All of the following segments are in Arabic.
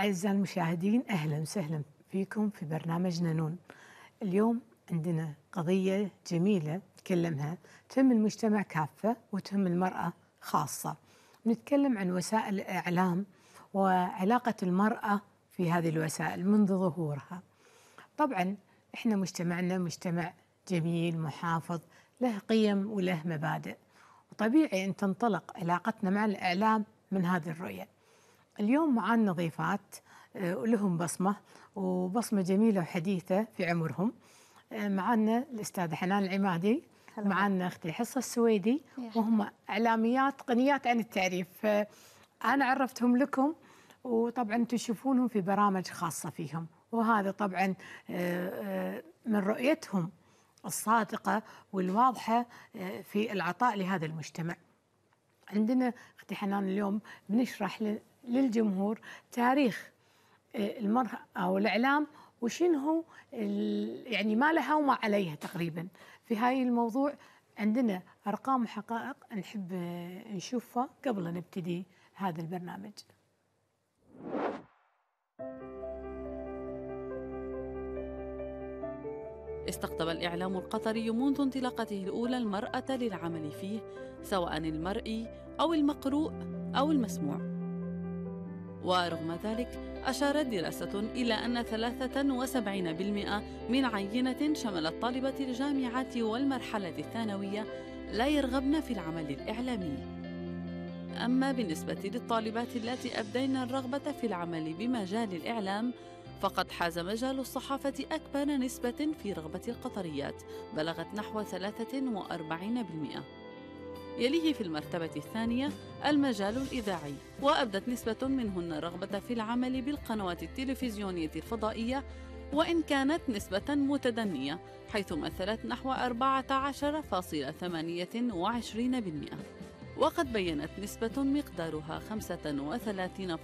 أعزائي المشاهدين أهلا وسهلا فيكم في برنامج نون اليوم عندنا قضية جميلة نتكلمها تهم المجتمع كافة وتهم المرأة خاصة نتكلم عن وسائل الإعلام وعلاقة المرأة في هذه الوسائل منذ ظهورها طبعا احنا مجتمعنا مجتمع جميل محافظ له قيم وله مبادئ وطبيعي ان تنطلق علاقتنا مع الاعلام من هذه الرؤيه اليوم معانا ضيفات آه، لهم بصمة وبصمة جميلة وحديثة في عمرهم آه، معانا الأستاذة حنان العمادي معانا أختي حصة السويدي وهم إعلاميات قنيات عن التعريف آه، أنا عرفتهم لكم وطبعا تشوفونهم في برامج خاصة فيهم وهذا طبعا من رؤيتهم الصادقة والواضحة في العطاء لهذا المجتمع عندنا اختي حنان اليوم بنشرح للجمهور تاريخ آه، المرأة أو الإعلام وشنو يعني ما لها وما عليها تقريبا في هاي الموضوع عندنا أرقام وحقائق نحب آه، نشوفها قبل نبتدي هذا البرنامج استقطب الإعلام القطري منذ انطلاقته الأولى المرأة للعمل فيه سواء المرئي أو المقروء أو المسموع ورغم ذلك أشارت دراسة إلى أن 73% من عينة شملت طالبة الجامعات والمرحلة الثانوية لا يرغبن في العمل الإعلامي أما بالنسبة للطالبات التي أبدين الرغبة في العمل بمجال الإعلام فقد حاز مجال الصحافة أكبر نسبة في رغبة القطريات بلغت نحو 43% يليه في المرتبة الثانية المجال الإذاعي وأبدت نسبة منهن رغبة في العمل بالقنوات التلفزيونية الفضائية وإن كانت نسبة متدنية حيث مثلت نحو 14.28% وقد بيّنت نسبة مقدارها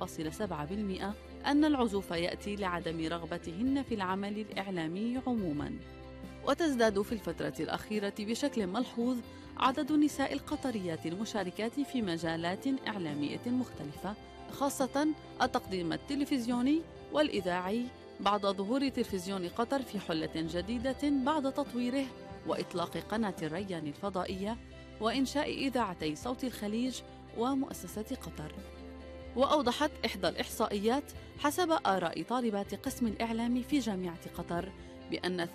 35.7% أن العزوف يأتي لعدم رغبتهن في العمل الإعلامي عموماً وتزداد في الفترة الأخيرة بشكل ملحوظ عدد النساء القطريات المشاركات في مجالات إعلامية مختلفة خاصة التقديم التلفزيوني والإذاعي بعد ظهور تلفزيون قطر في حلة جديدة بعد تطويره وإطلاق قناة الريان الفضائية وإنشاء إذاعتي صوت الخليج ومؤسسة قطر وأوضحت إحدى الإحصائيات حسب آراء طالبات قسم الإعلام في جامعة قطر بأن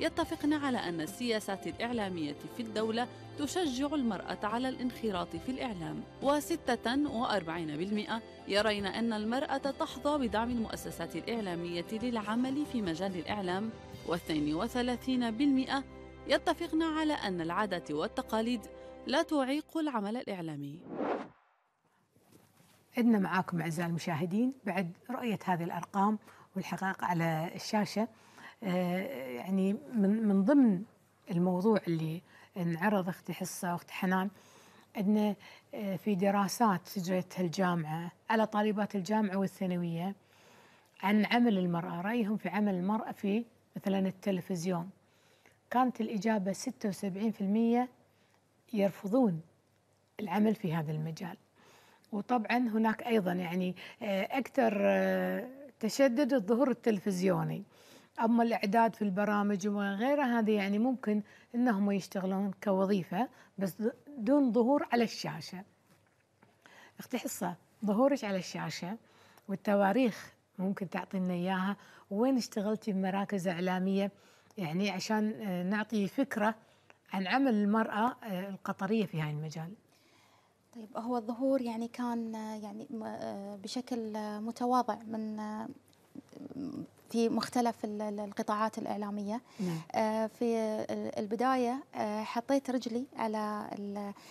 43% يتفقن على أن السياسات الإعلامية في الدولة تشجع المرأة على الانخراط في الإعلام و46% يرين أن المرأة تحظى بدعم المؤسسات الإعلامية للعمل في مجال الإعلام و32% يتفقن على أن العادات والتقاليد لا تعيق العمل الإعلامي عدنا معاكم أعزائي المشاهدين بعد رؤية هذه الأرقام والحقائق على الشاشه آه، يعني من من ضمن الموضوع اللي انعرض اختي حصه واخت حنان ان آه، في دراسات سجلتها الجامعه على طالبات الجامعه والثانويه عن عمل المراه رايهم في عمل المراه في مثلا التلفزيون كانت الاجابه 76% يرفضون العمل في هذا المجال وطبعا هناك ايضا يعني آه، اكثر تشدد الظهور التلفزيوني اما الاعداد في البرامج وغيرها هذه يعني ممكن انهم يشتغلون كوظيفه بس دون ظهور على الشاشه أختي حصة ظهورك على الشاشه والتواريخ ممكن تعطينا اياها وين اشتغلتي بمراكز اعلاميه يعني عشان آه، نعطي فكره عن عمل المراه آه، القطريه في هاي المجال طيب هو الظهور يعني كان يعني آه، بشكل متواضع من آه، في مختلف القطاعات الإعلامية نعم. آه، في البداية حطيت رجلي على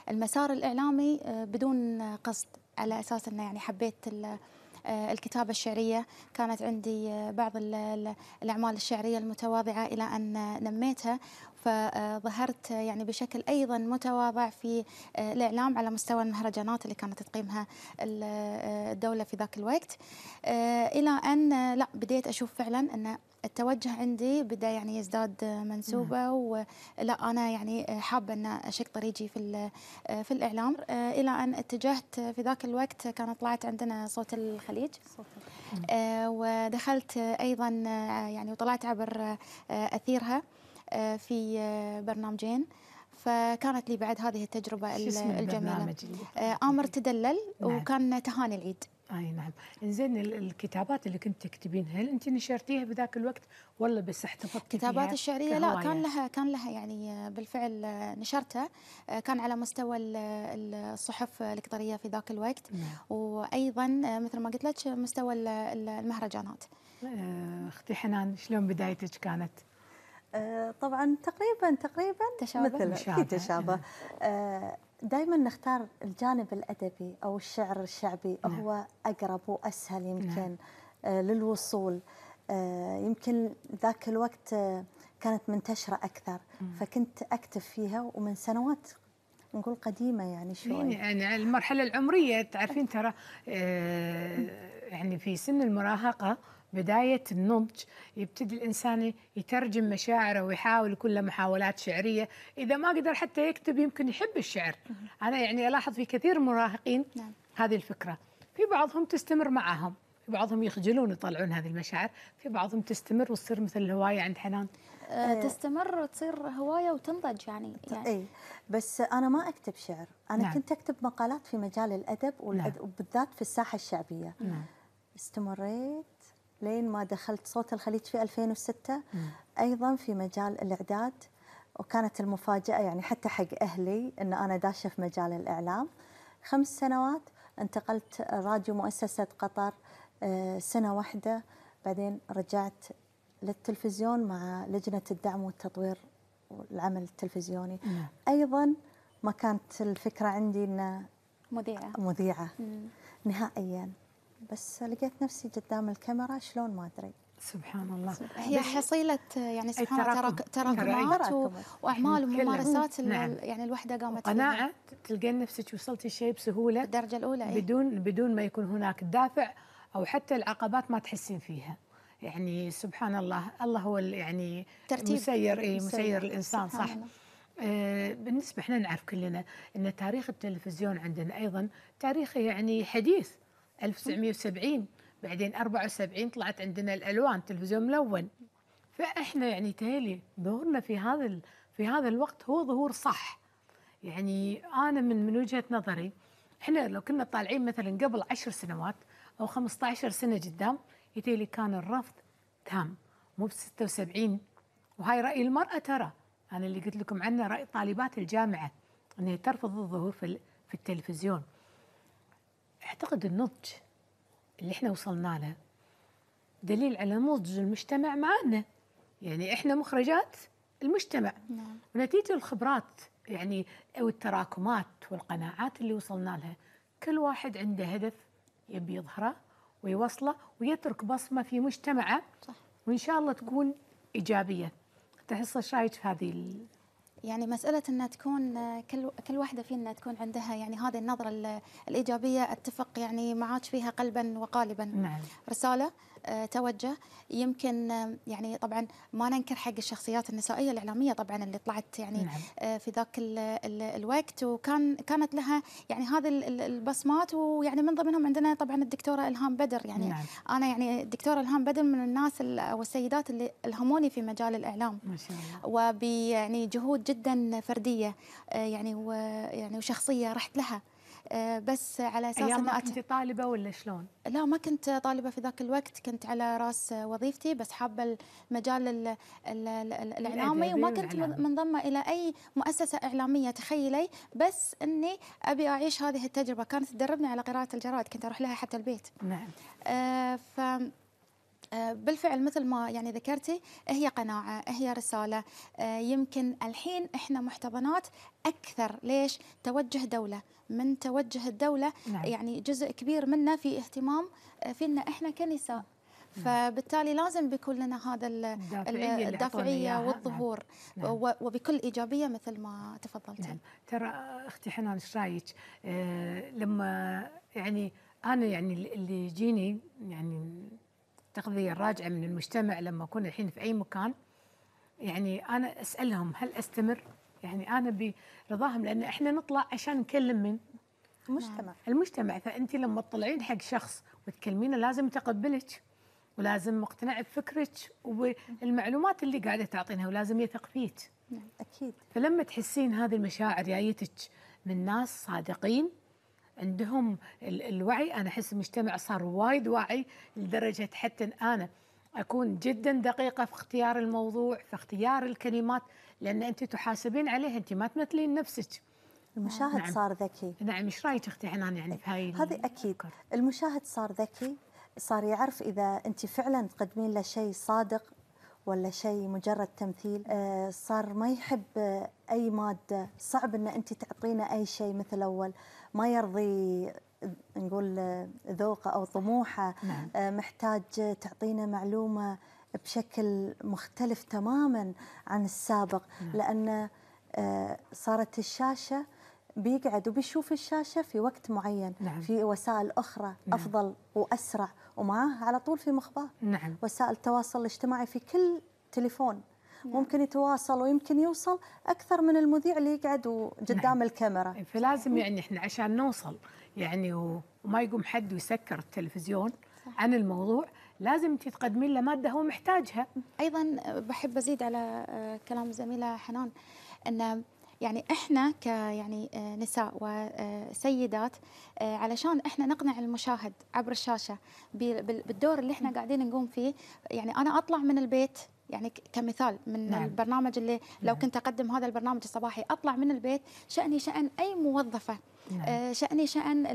المسار الإعلامي بدون قصد على أساس أنه يعني حبيت آه، الكتابة الشعرية كانت عندي آه، بعض الأعمال الشعرية المتواضعة إلى أن نميتها فظهرت يعني بشكل ايضا متواضع في آه، الاعلام على مستوى المهرجانات اللي كانت تقيمها الدوله في ذاك الوقت الى ان لا بديت اشوف فعلا ان التوجه عندي بدا يعني يزداد منسوبه نعم. ولا انا يعني حابه ان اشق طريقي في في الاعلام الى ان اتجهت في ذاك الوقت كان طلعت عندنا صوت الخليج صوت آه، ودخلت ايضا آه، يعني وطلعت عبر آه، اثيرها في برنامجين فكانت لي بعد هذه التجربه الجميله امر تدلل نعم. وكان تهاني العيد اي نعم زين الكتابات اللي كنت تكتبينها هل انت نشرتيها بذاك الوقت ولا بس احتفظتي الكتابات الشعريه لا كان لها كان لها يعني بالفعل نشرتها كان على مستوى الصحف القطريه في ذاك الوقت نعم. وايضا مثل ما قلت لك مستوى المهرجانات آه، اختي حنان شلون بدايتك كانت آه، طبعا تقريبا تقريبا تشابه مثل في تشابه نعم. آه، دائما نختار الجانب الادبي او الشعر الشعبي نعم. هو اقرب واسهل نعم. يمكن نعم. للوصول آه، يمكن ذاك الوقت آه، كانت منتشره اكثر مم. فكنت اكتب فيها ومن سنوات نقول قديمه يعني شوي يعني, يعني المرحله العمريه تعرفين ترى يعني في سن المراهقه بداية النضج يبتدي الإنسان يترجم مشاعره ويحاول كل محاولات شعرية إذا ما قدر حتى يكتب يمكن يحب الشعر أنا يعني ألاحظ في كثير من المراهقين نعم. هذه الفكرة في بعضهم تستمر معهم في بعضهم يخجلون يطلعون هذه المشاعر في بعضهم تستمر وتصير مثل الهواية عند حنان أه، أه. تستمر وتصير هوايه وتنضج يعني, يعني اي بس انا ما اكتب شعر انا نعم. كنت اكتب مقالات في مجال الادب والأدب نعم. وبالذات في الساحه الشعبيه نعم. استمريت لين ما دخلت صوت الخليج في 2006 ايضا في مجال الاعداد وكانت المفاجاه يعني حتى حق اهلي ان انا داشه في مجال الاعلام خمس سنوات انتقلت راديو مؤسسه قطر آه، سنه واحده بعدين رجعت للتلفزيون مع لجنه الدعم والتطوير والعمل التلفزيوني ايضا ما كانت الفكره عندي ان مذيعه مذيعه نهائيا بس لقيت نفسي قدام الكاميرا شلون ما أدري سبحان الله هي حصيلة يعني سبحان الله تراكمات وأعمال وممارسات نعم. يعني الوحدة قامت قناعة تلقين نفسك وصلتي شيء بسهولة الدرجة الأولى بدون إيه؟ بدون ما يكون هناك دافع أو حتى العقبات ما تحسين فيها يعني سبحان الله الله هو يعني ترتيب مسير إيه مسير, الإنسان صح آه، بالنسبة احنا نعرف كلنا أن تاريخ التلفزيون عندنا أيضا تاريخ يعني حديث 1970 بعدين 74 طلعت عندنا الالوان تلفزيون ملون فاحنا يعني تالي ظهورنا في هذا في هذا الوقت هو ظهور صح يعني انا من من وجهه نظري احنا لو كنا طالعين مثلا قبل عشر سنوات او 15 سنه قدام يتيلي كان الرفض تام مو ب 76 وهاي راي المراه ترى انا اللي قلت لكم عنه راي طالبات الجامعه انها ترفض الظهور في في التلفزيون أعتقد النضج اللي احنا وصلنا له دليل على نضج المجتمع معنا يعني احنا مخرجات المجتمع نعم. ونتيجة الخبرات يعني أو التراكمات والقناعات اللي وصلنا لها كل واحد عنده هدف يبي يظهره ويوصله ويترك بصمة في مجتمعه صح. وإن شاء الله تكون إيجابية تحس شايك في هذه يعني مسألة أن تكون كل كل واحدة فينا تكون عندها يعني هذه النظرة الإيجابية أتفق يعني معاك فيها قلبا وقالبا نعم. رسالة آه، توجه يمكن آه، يعني طبعا ما ننكر حق الشخصيات النسائيه الاعلاميه طبعا اللي طلعت يعني نعم. آه، في ذاك الوقت وكان كانت لها يعني هذه البصمات ويعني من ضمنهم عندنا طبعا الدكتوره الهام بدر يعني نعم. انا يعني الدكتوره الهام بدر من الناس او السيدات اللي الهموني في مجال الاعلام ما شاء الله وبيعني جهود جدا فرديه يعني ويعني وشخصيه رحت لها آه، بس على اساس انه كنت طالبه ولا شلون؟ لا ما كنت طالبه في ذاك الوقت كنت على راس وظيفتي بس حابه المجال الاعلامي وما كنت منضمه الى اي مؤسسه اعلاميه تخيلي بس اني ابي اعيش هذه التجربه كانت تدربني على قراءه الجرائد كنت اروح لها حتى البيت نعم آه ف آه، بالفعل مثل ما يعني ذكرتي هي قناعة هي رسالة آه، يمكن الحين احنا محتضنات أكثر ليش توجه دولة من توجه الدولة نعم. يعني جزء كبير منه في اهتمام آه، فينا احنا كنساء نعم. فبالتالي لازم بيكون لنا هذا الدافعية, الدافعية والظهور نعم. نعم. وبكل إيجابية مثل ما تفضلتي نعم. ترى أختي حنان ايش رايك لما يعني أنا يعني اللي يجيني يعني تغذيه راجعه من المجتمع لما اكون الحين في اي مكان يعني انا اسالهم هل استمر؟ يعني انا برضاهم لان احنا نطلع عشان نكلم من؟ المجتمع نعم. المجتمع فانت لما تطلعين حق شخص وتكلمينه لازم يتقبلك ولازم مقتنع بفكرك والمعلومات اللي قاعده تعطينها ولازم يثق فيك. نعم اكيد. فلما تحسين هذه المشاعر جايتك من ناس صادقين عندهم الوعي انا احس المجتمع صار وايد واعي لدرجه حتى انا اكون جدا دقيقه في اختيار الموضوع في اختيار الكلمات لان انت تحاسبين عليه انت ما تمثلين نفسك المشاهد نعم. صار ذكي نعم ايش رايك اختي حنان يعني في هاي هذه اكيد المشاهد صار ذكي صار يعرف اذا انت فعلا تقدمين له شيء صادق ولا شيء مجرد تمثيل آه، صار ما يحب آه، أي مادة صعب أن أنت تعطينا أي شيء مثل أول ما يرضي آه، نقول ذوقه أو طموحه نعم. محتاج تعطينا معلومة بشكل مختلف تماما عن السابق نعم. لأن صارت الشاشة بيقعد وبيشوف الشاشه في وقت معين نعم. في وسائل اخرى نعم. افضل واسرع ومعاه على طول في مخباه نعم. وسائل التواصل الاجتماعي في كل تليفون نعم. ممكن يتواصل ويمكن يوصل اكثر من المذيع اللي يقعد قدام نعم. الكاميرا فلازم يعني احنا عشان نوصل يعني وما يقوم حد ويسكر التلفزيون صح. عن الموضوع لازم تتقدمين له ماده هو محتاجها ايضا بحب ازيد على آه، كلام الزميله حنان ان يعني احنا ك يعني آه، نساء وسيدات آه، آه، علشان احنا نقنع المشاهد عبر الشاشه بالدور اللي احنا قاعدين نقوم فيه يعني انا اطلع من البيت يعني كمثال من نعم. البرنامج اللي لو نعم. كنت اقدم هذا البرنامج الصباحي اطلع من البيت شاني شان اي موظفه نعم. آه، شاني شان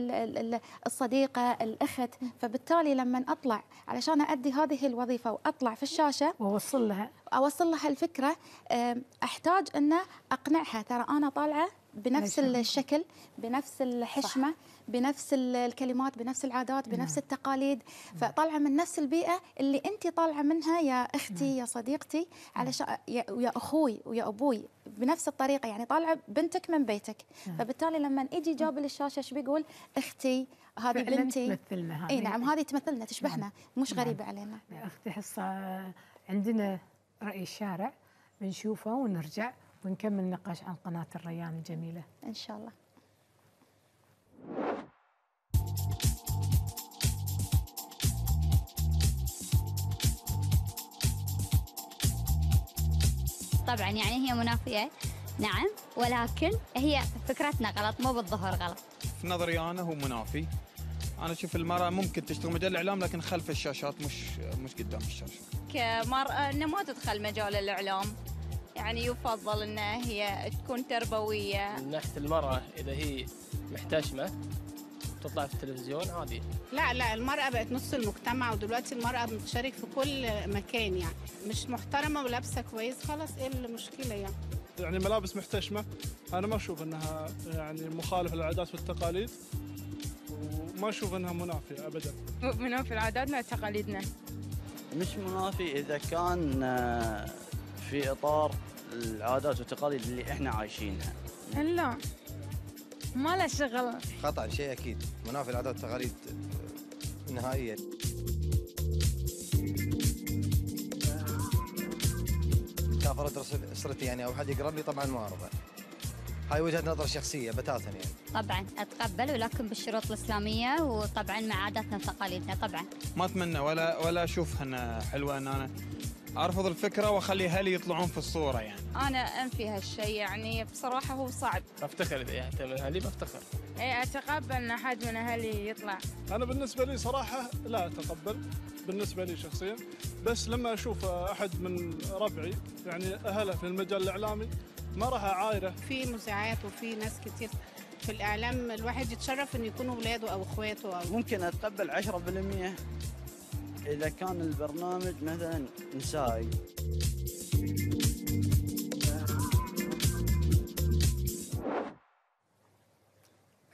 الصديقه الاخت فبالتالي لما اطلع علشان ادي هذه الوظيفه واطلع في الشاشه واوصل لها اوصل لها الفكره آه، احتاج ان اقنعها ترى انا طالعه بنفس الشكل بنفس الحشمه صح. بنفس الكلمات بنفس العادات نعم. بنفس التقاليد نعم. فطالعه من نفس البيئه اللي انت طالعه منها يا اختي نعم. يا صديقتي علشان يا اخوي ويا ابوي بنفس الطريقه يعني طالعه بنتك من بيتك فبالتالي لما يجي جابل الشاشه ايش بيقول اختي هذه بنتي تمثلنا اي نعم هذه تمثلنا تشبهنا مش غريبه علينا اختي حصه عندنا راي الشارع بنشوفه ونرجع ونكمل نقاش عن قناه الريان الجميله ان شاء الله طبعا يعني هي منافية نعم ولكن هي فكرتنا غلط مو بالظهور غلط في نظري أنا هو منافي أنا أشوف المرأة ممكن تشتغل مجال الإعلام لكن خلف الشاشات مش مش قدام الشاشة كمرأة أنه ما تدخل مجال الإعلام يعني يفضل أنها هي تكون تربوية من ناحية المرأة إذا هي محتشمه تطلع في التلفزيون عادي لا لا المرأة بقت نص المجتمع ودلوقتي المرأة بتشارك في كل مكان يعني مش محترمة ولابسة كويس خلاص ايه المشكلة يعني يعني ملابس محتشمة أنا ما أشوف أنها يعني مخالفة للعادات والتقاليد وما أشوف أنها منافية أبدا مؤمنة في عاداتنا وتقاليدنا مش منافي إذا كان آه، في إطار العادات والتقاليد اللي إحنا عايشينها لا ما له شغل خطأ شيء أكيد منافي العادات والتقاليد آه، نهائيا سافرت اسرتي يعني او حد يقرب لي طبعا ما ارضى هاي وجهه نظر شخصيه بتاتا يعني طبعا اتقبل ولكن بالشروط الاسلاميه وطبعا مع عاداتنا وتقاليدنا طبعا ما اتمنى ولا ولا اشوفها حلوه ان انا ارفض الفكره واخلي اهلي يطلعون في الصوره يعني انا انفي هالشيء يعني بصراحه هو صعب افتخر اذا يعتبر يعني اهلي بفتخر اي اتقبل ان احد من اهلي يطلع انا بالنسبه لي صراحه لا اتقبل بالنسبه لي شخصيا بس لما اشوف احد من ربعي يعني اهله في المجال الاعلامي ما راح اعايره في مذيعات وفي ناس كتير في الاعلام الواحد يتشرف ان يكونوا اولاده او اخواته أو ممكن اتقبل 10% إذا كان البرنامج مثلا نسائي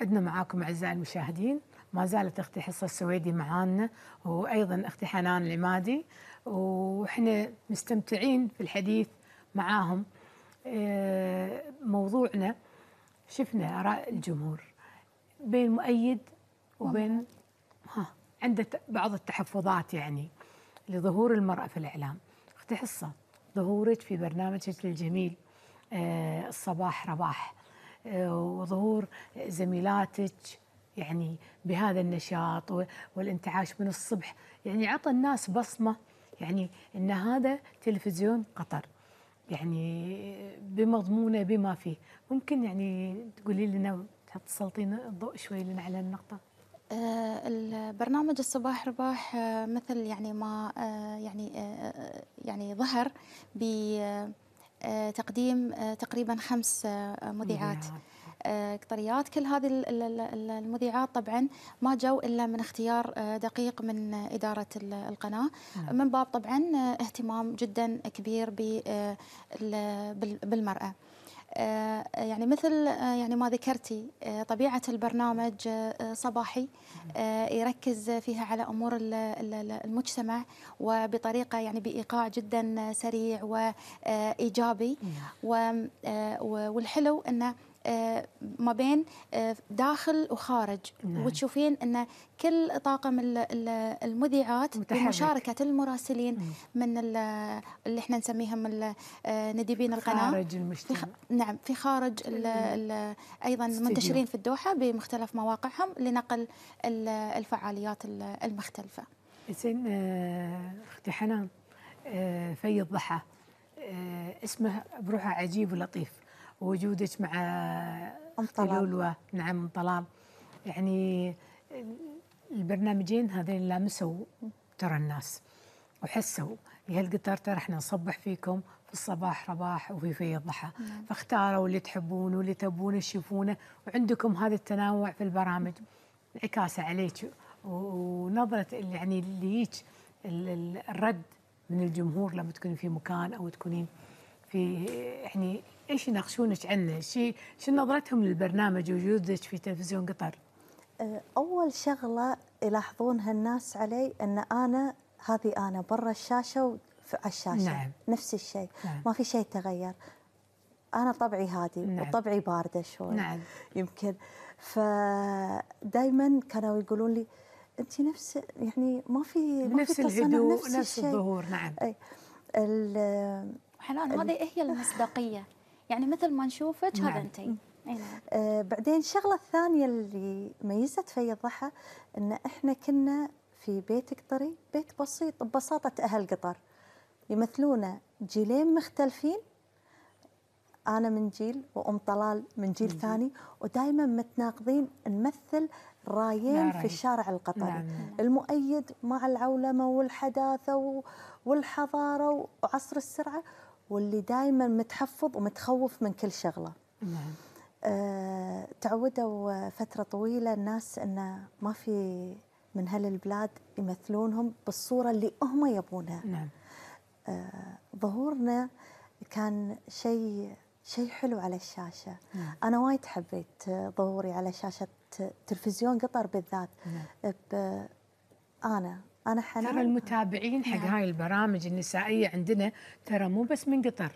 عندنا معاكم أعزائي المشاهدين ما زالت أختي حصة السويدي معانا وأيضا أختي حنان العمادي وإحنا مستمتعين في الحديث معاهم آه، موضوعنا شفنا آراء الجمهور بين مؤيد وبين ها عنده بعض التحفظات يعني لظهور المرأة في الإعلام أختي حصة ظهورك في برنامجك الجميل آه، الصباح رباح آه، وظهور زميلاتك يعني بهذا النشاط والانتعاش من الصبح يعني عطى الناس بصمة يعني أن هذا تلفزيون قطر يعني بمضمونه بما فيه ممكن يعني تقولي لنا تسلطين الضوء شوي لنا على النقطة آه، البرنامج الصباح رباح آه، مثل يعني ما آه، يعني يعني ظهر ب تقديم تقريبا خمس مذيعات قطريات كل هذه المذيعات طبعا ما جو الا من اختيار دقيق من اداره القناه نعم. من باب طبعا اهتمام جدا كبير بالمراه آه، يعني مثل آه، يعني ما ذكرتي آه، طبيعة البرنامج صباحي يركز فيها على أمور المجتمع وبطريقة يعني بإيقاع جدا سريع وإيجابي والحلو أنه آه، ما بين آه، داخل وخارج نعم. وتشوفين ان كل طاقم المذيعات متحرك. ومشاركه المراسلين من اللي احنا نسميهم آه، ندبين القناه خارج المجتمع في خ... نعم في خارج الـ إيه. الـ ايضا منتشرين في الدوحه بمختلف مواقعهم لنقل الفعاليات المختلفه. زين اختي حنان في الضحى اسمه بروحه عجيب ولطيف وجودك مع ام طلال نعم ام طلال يعني البرنامجين هذين لامسوا ترى الناس وحسوا يا القطار ترى احنا نصبح فيكم في الصباح رباح وفي في الضحى نعم. فاختاروا اللي تحبونه واللي تبونه تشوفونه وعندكم هذا التنوع في البرامج انعكاسه عليك ونظره اللي يعني اللي يج الرد من الجمهور لما تكونين في مكان او تكونين في يعني ايش يناقشونك عنه؟ شي شو نظرتهم للبرنامج وجودك في تلفزيون قطر؟ أه، اول شغله يلاحظونها الناس علي ان انا هذه انا برا الشاشه وعلى الشاشه نعم. نفس الشيء نعم. ما في شيء تغير انا طبعي هادي نعم. وطبعي بارده شوي نعم. يمكن فدائما كانوا يقولون لي انت نفس يعني ما في ما نفس في الهدوء نفس, نفس الظهور نعم اي حنان هذه هي المصداقيه يعني مثل ما نشوفك هذا انت آه بعدين الشغله الثانيه اللي ميزت في الضحى ان احنا كنا في بيت قطري بيت بسيط ببساطه اهل قطر يمثلون جيلين مختلفين انا من جيل وام طلال من جيل مم. ثاني ودائما متناقضين نمثل رايين في الشارع القطري نعم. نعم. المؤيد مع العولمه والحداثه والحضاره وعصر السرعه واللي دائما متحفظ ومتخوف من كل شغله نعم آه، تعودوا فتره طويله الناس انه ما في من هالبلاد يمثلونهم بالصوره اللي هم يبونها نعم آه، ظهورنا كان شيء شيء حلو على الشاشه نعم. انا وايد حبيت ظهوري على شاشه تلفزيون قطر بالذات نعم. انا انا حنان ترى المتابعين حق نعم. هاي البرامج النسائيه عندنا ترى مو بس من قطر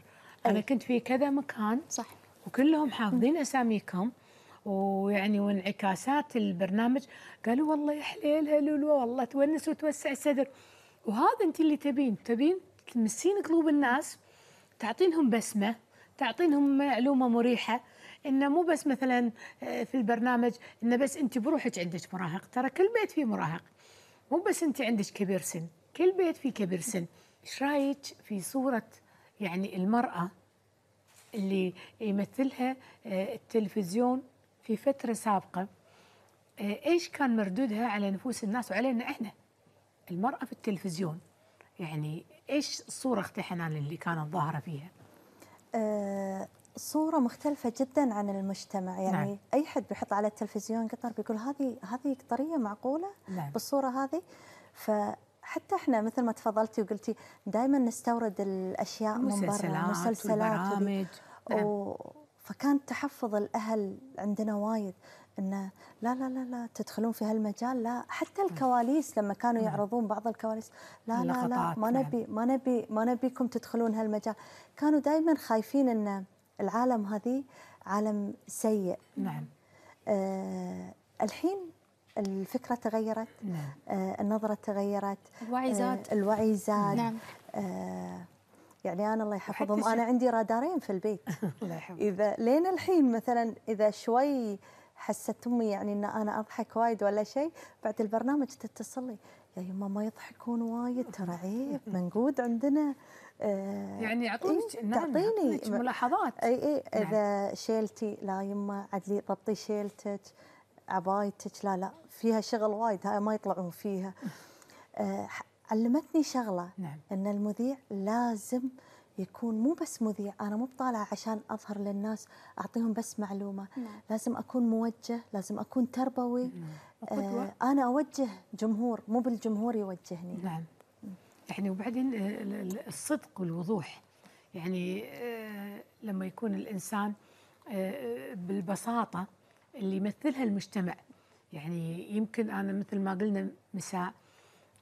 انا كنت في كذا مكان صح وكلهم حافظين اساميكم ويعني وانعكاسات البرنامج قالوا والله يا حليلها لولو والله تونس وتوسع الصدر وهذا انت اللي تبين تبين تمسين قلوب الناس تعطينهم بسمه تعطينهم معلومه مريحه انه مو بس مثلا آه، في البرنامج انه بس انت بروحك عندك مراهق ترى كل بيت فيه مراهق مو بس انت عندك كبير سن كل بيت فيه كبير سن ايش رايك في صوره يعني المراه اللي يمثلها آه، التلفزيون في فتره سابقه آه، ايش كان مردودها على نفوس الناس وعلينا احنا المراه في التلفزيون يعني ايش الصوره اختي حنان اللي كانت ظاهره فيها؟ أه صورة مختلفة جدا عن المجتمع يعني نعم. أي حد بيحط على التلفزيون قطر بيقول هذه هذه قطرية معقولة نعم. بالصورة هذه فحتى احنا مثل ما تفضلتي وقلتي دائما نستورد الأشياء من برا مسلسلات وبرامج نعم. و... فكان تحفظ الأهل عندنا وايد انه لا لا لا لا تدخلون في هالمجال لا حتى نعم. الكواليس لما كانوا نعم. يعرضون بعض الكواليس لا لا لا ما نعم. نبي ما نبي ما نبيكم تدخلون هالمجال كانوا دائما خايفين انه العالم هذه عالم سيء نعم آه الحين الفكرة تغيرت نعم. آه النظرة تغيرت آه، الوعي زاد آه الوعي زاد نعم. آه يعني أنا الله يحفظهم أنا عندي رادارين في البيت الله إذا لين الحين مثلا إذا شوي حست أمي يعني أن أنا أضحك وايد ولا شيء بعد البرنامج تتصل لي يا يعني يما ما يضحكون وايد ترى عيب منقود عندنا آه، يعني اعطوني إيه نعم تعطيني ملاحظات اي اي نعم. اذا نعم. شيلتي لا يما عدلي ضبطي شيلتك عبايتك لا لا فيها شغل وايد هاي ما يطلعون فيها آه علمتني شغله نعم. ان المذيع لازم يكون مو بس مذيع انا مو بطالعه عشان اظهر للناس اعطيهم بس معلومه نعم. لازم اكون موجه لازم اكون تربوي نعم. قدوة؟ آه، أنا أوجه جمهور مو بالجمهور يوجهني نعم يعني وبعدين الصدق والوضوح يعني آه، لما يكون الإنسان آه، بالبساطة اللي يمثلها المجتمع يعني يمكن أنا مثل ما قلنا مساء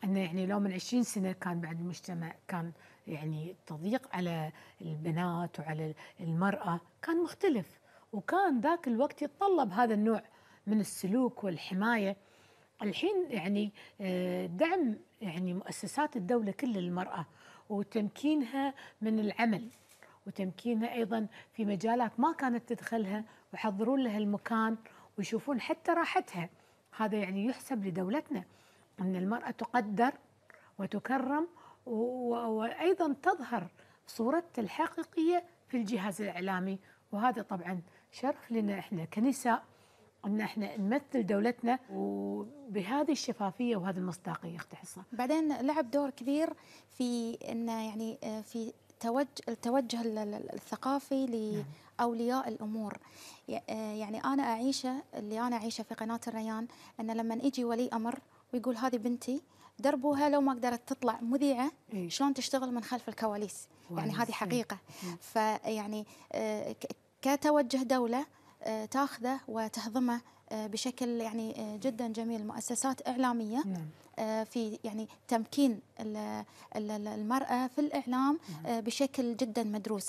أن يعني لو من 20 سنة كان بعد المجتمع كان يعني تضييق على البنات وعلى المرأة كان مختلف وكان ذاك الوقت يتطلب هذا النوع من السلوك والحمايه الحين يعني آه، دعم يعني مؤسسات الدوله كل للمراه وتمكينها من العمل وتمكينها ايضا في مجالات ما كانت تدخلها ويحضرون لها المكان ويشوفون حتى راحتها هذا يعني يحسب لدولتنا ان المراه تقدر وتكرم وايضا تظهر صورتها الحقيقيه في الجهاز الاعلامي وهذا طبعا شرف لنا احنا كنساء ان احنا نمثل دولتنا وبهذه الشفافيه وهذه المصداقيه اختي حصه. بعدين لعب دور كبير في انه يعني آه، في توجه التوجه الثقافي لاولياء نعم. الامور آه، يعني انا اعيشه اللي انا اعيشه في قناه الريان ان لما يجي ولي امر ويقول هذه بنتي دربوها لو ما قدرت تطلع مذيعه إيه. شلون تشتغل من خلف الكواليس يعني هذه إيه. حقيقه نعم. فيعني آه، كتوجه دوله آه، تاخذه وتهضمه آه، بشكل يعني آه، جدا جميل مؤسسات إعلامية نعم. في يعني تمكين المرأة في الإعلام نعم. بشكل جدا مدروس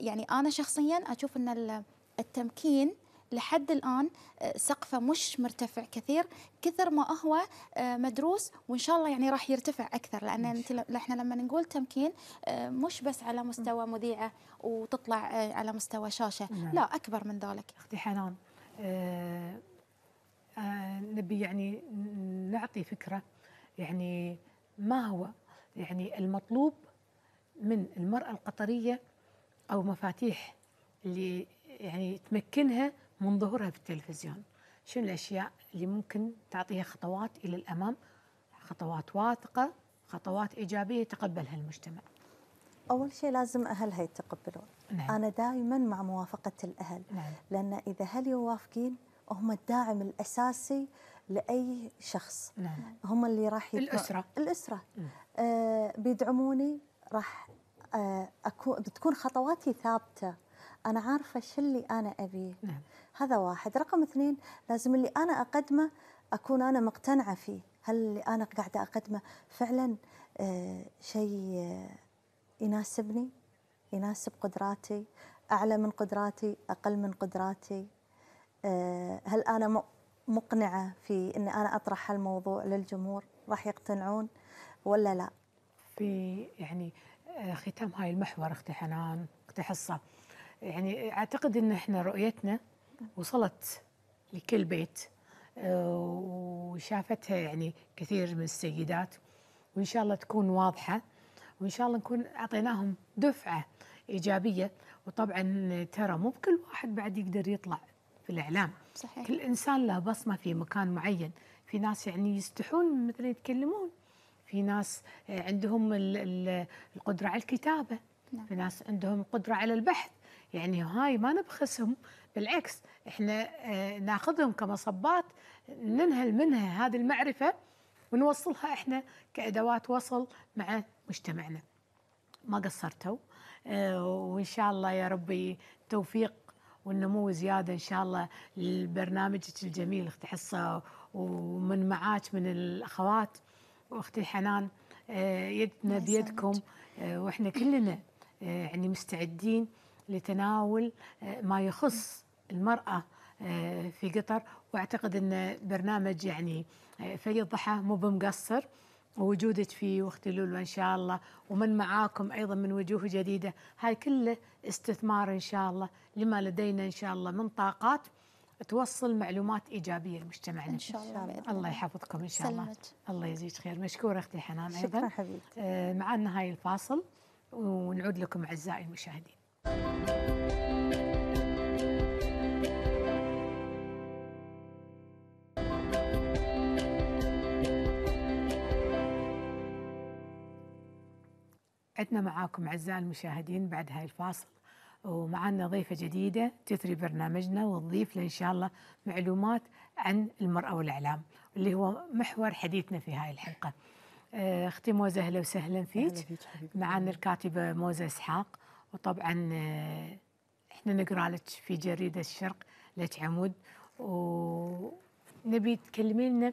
يعني أنا شخصيا أشوف أن التمكين لحد الآن آه، سقفه مش مرتفع كثير كثر ما هو آه، مدروس وإن شاء الله يعني راح يرتفع أكثر لأن انت احنا لما نقول تمكين آه، مش بس على مستوى مذيعة وتطلع على مستوى شاشة نعم. لا أكبر من ذلك أختي حنان أه أه نبي يعني نعطي فكرة يعني ما هو يعني المطلوب من المرأة القطرية أو مفاتيح اللي يعني تمكنها من ظهورها في التلفزيون شنو الأشياء اللي ممكن تعطيها خطوات إلى الأمام خطوات واثقة خطوات إيجابية يتقبلها المجتمع أول شيء لازم أهلها يتقبلون نعم. أنا دائما مع موافقة الأهل نعم. لأن إذا هل يوافقين هم الداعم الأساسي لأي شخص نعم. هم اللي راح يدعم. الأسرة الأسرة نعم. آه بيدعموني راح آه أكون بتكون خطواتي ثابتة أنا عارفة شو اللي أنا أبيه نعم. هذا واحد رقم اثنين لازم اللي أنا أقدمه أكون أنا مقتنعة فيه هل اللي أنا قاعدة أقدمه فعلا آه، شيء آه، يناسبني يناسب قدراتي أعلى من قدراتي أقل من قدراتي آه، هل أنا مقنعة في أن أنا أطرح هالموضوع للجمهور راح يقتنعون ولا لا في يعني ختام هاي المحور اختي حنان اختي حصه يعني اعتقد ان احنا رؤيتنا وصلت لكل بيت آه، وشافتها يعني كثير من السيدات وإن شاء الله تكون واضحة وإن شاء الله نكون أعطيناهم دفعة إيجابية وطبعا ترى مو بكل واحد بعد يقدر يطلع في الإعلام صحيح. كل إنسان له بصمة في مكان معين في ناس يعني يستحون مثل يتكلمون في ناس عندهم القدرة على الكتابة نعم. في ناس عندهم قدرة على البحث يعني هاي ما نبخسهم بالعكس احنا آه، ناخذهم كمصبات ننهل منها هذه المعرفه ونوصلها احنا كادوات وصل مع مجتمعنا. ما قصرتوا آه، وان شاء الله يا ربي توفيق والنمو زياده ان شاء الله لبرنامجك الجميل اختي حصه ومن معاك من الاخوات واختي حنان آه، يدنا بيدكم واحنا كلنا يعني مستعدين لتناول آه، ما يخص المرأة آه، في قطر واعتقد ان برنامج يعني آه، في الضحى مو بمقصر ووجودك فيه واختي لولو ان شاء الله ومن معاكم ايضا من وجوه جديده هاي كله استثمار ان شاء الله لما لدينا ان شاء الله من طاقات توصل معلومات ايجابيه لمجتمعنا ان شاء الله الله يحفظكم ان شاء الله سلمت. الله يجزيك خير مشكوره اختي حنان ايضا شكرا حبيبتي آه معنا هاي الفاصل ونعود لكم اعزائي المشاهدين عدنا معاكم أعزائي المشاهدين بعد هاي الفاصل ومعنا ضيفة جديدة تثري برنامجنا وتضيف له إن شاء الله معلومات عن المرأة والإعلام اللي هو محور حديثنا في هاي الحلقة أه، أختي موزة أهلا وسهلا فيك معنا الكاتبة موزة إسحاق وطبعا آه، احنا نقرا لك في جريده الشرق لك عمود ونبي تكلمينا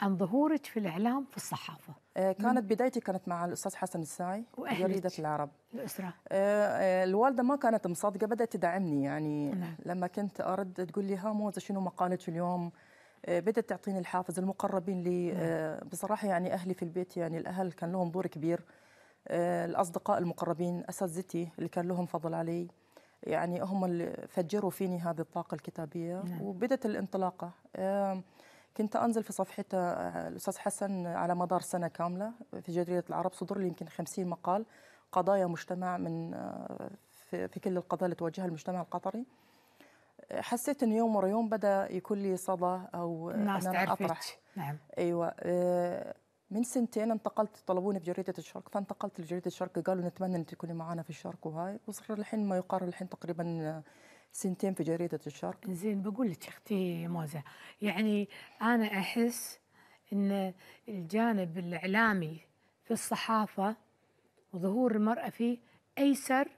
عن ظهورك في الاعلام في الصحافه. آه، كانت بدايتي كانت مع الاستاذ حسن الساعي جريده العرب. الاسره. آه، الوالده ما كانت مصدقه بدات تدعمني يعني نعم. لما كنت ارد تقول لي ها موزه شنو مقالك اليوم؟ بدات تعطيني الحافز المقربين لي نعم. بصراحه يعني اهلي في البيت يعني الاهل كان لهم دور كبير. آه، الأصدقاء المقربين أساتذتي اللي كان لهم فضل علي يعني هم اللي فجروا فيني هذه الطاقة الكتابية نعم. وبدت الانطلاقة كنت أنزل في صفحة آه، الأستاذ حسن على مدار سنة كاملة في جريدة العرب صدر لي يمكن 50 مقال قضايا مجتمع من آه، في كل القضايا اللي تواجهها المجتمع القطري حسيت انه يوم ورا يوم بدا يكون لي صدى او الناس أنا تعرفت. اطرح نعم ايوه من سنتين انتقلت طلبوني في جريدة الشرق فانتقلت لجريده الشرق قالوا نتمنى ان تكوني معنا في الشرق وهاي وصار الحين ما يقارب الحين تقريبا سنتين في جريده الشرق زين بقول لك اختي موزه يعني انا احس ان الجانب الاعلامي في الصحافه وظهور المراه فيه ايسر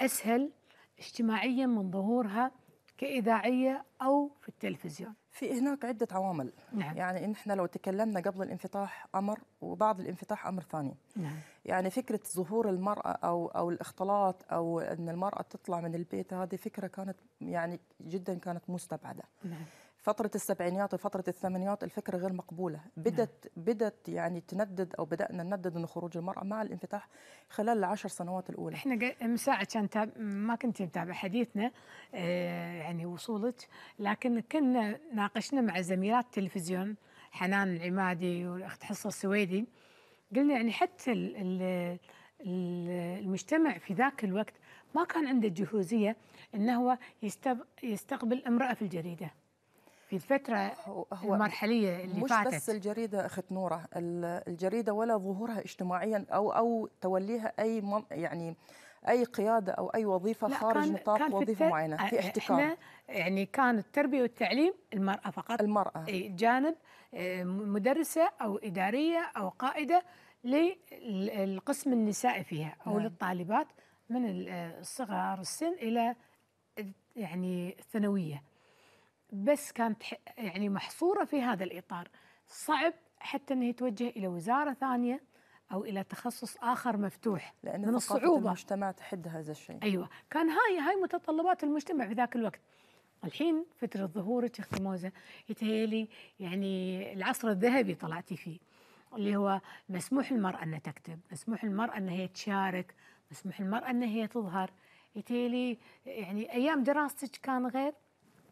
وأسهل اجتماعيا من ظهورها كاذاعيه او في التلفزيون في هناك عدة عوامل نعم. يعني نحن لو تكلمنا قبل الانفتاح أمر وبعد الانفتاح أمر ثاني نعم. يعني فكرة ظهور المرأة أو, أو الاختلاط أو أن المرأة تطلع من البيت هذه فكرة كانت يعني جدا كانت مستبعدة نعم. فتره السبعينيات وفتره الثمانينات الفكره غير مقبوله نعم. بدت بدت يعني تندد او بدانا نندد ان خروج المراه مع الانفتاح خلال العشر سنوات الاولى احنا من ساعه كان ما كنت متابعه حديثنا آه، يعني وصولك لكن كنا ناقشنا مع زميلات التلفزيون حنان العمادي والاخت حصه السويدي قلنا يعني حتى المجتمع في ذاك الوقت ما كان عنده جهوزية انه هو يستقبل امراه في الجريده في الفترة هو المرحلية اللي مش فاتت مش بس الجريدة أخت نورة الجريدة ولا ظهورها اجتماعيا أو أو توليها أي يعني أي قيادة أو أي وظيفة خارج كان نطاق كان وظيفة في معينة في احتكار احنا يعني كان التربية والتعليم المرأة فقط المرأة جانب مدرسة أو إدارية أو قائدة للقسم النسائي فيها أو نعم. للطالبات من الصغار السن إلى يعني الثانوية بس كانت يعني محصوره في هذا الاطار صعب حتى انها توجه الى وزاره ثانيه او الى تخصص اخر مفتوح لان من الصعوبه المجتمع تحد هذا الشيء ايوه كان هاي هاي متطلبات المجتمع في ذاك الوقت الحين فتره ظهورك اختي موزه يتهيألي يعني العصر الذهبي طلعتي فيه اللي هو مسموح المرأة أن تكتب مسموح المرأة أن هي تشارك مسموح المرأة أن هي تظهر يتهيألي يعني أيام دراستك كان غير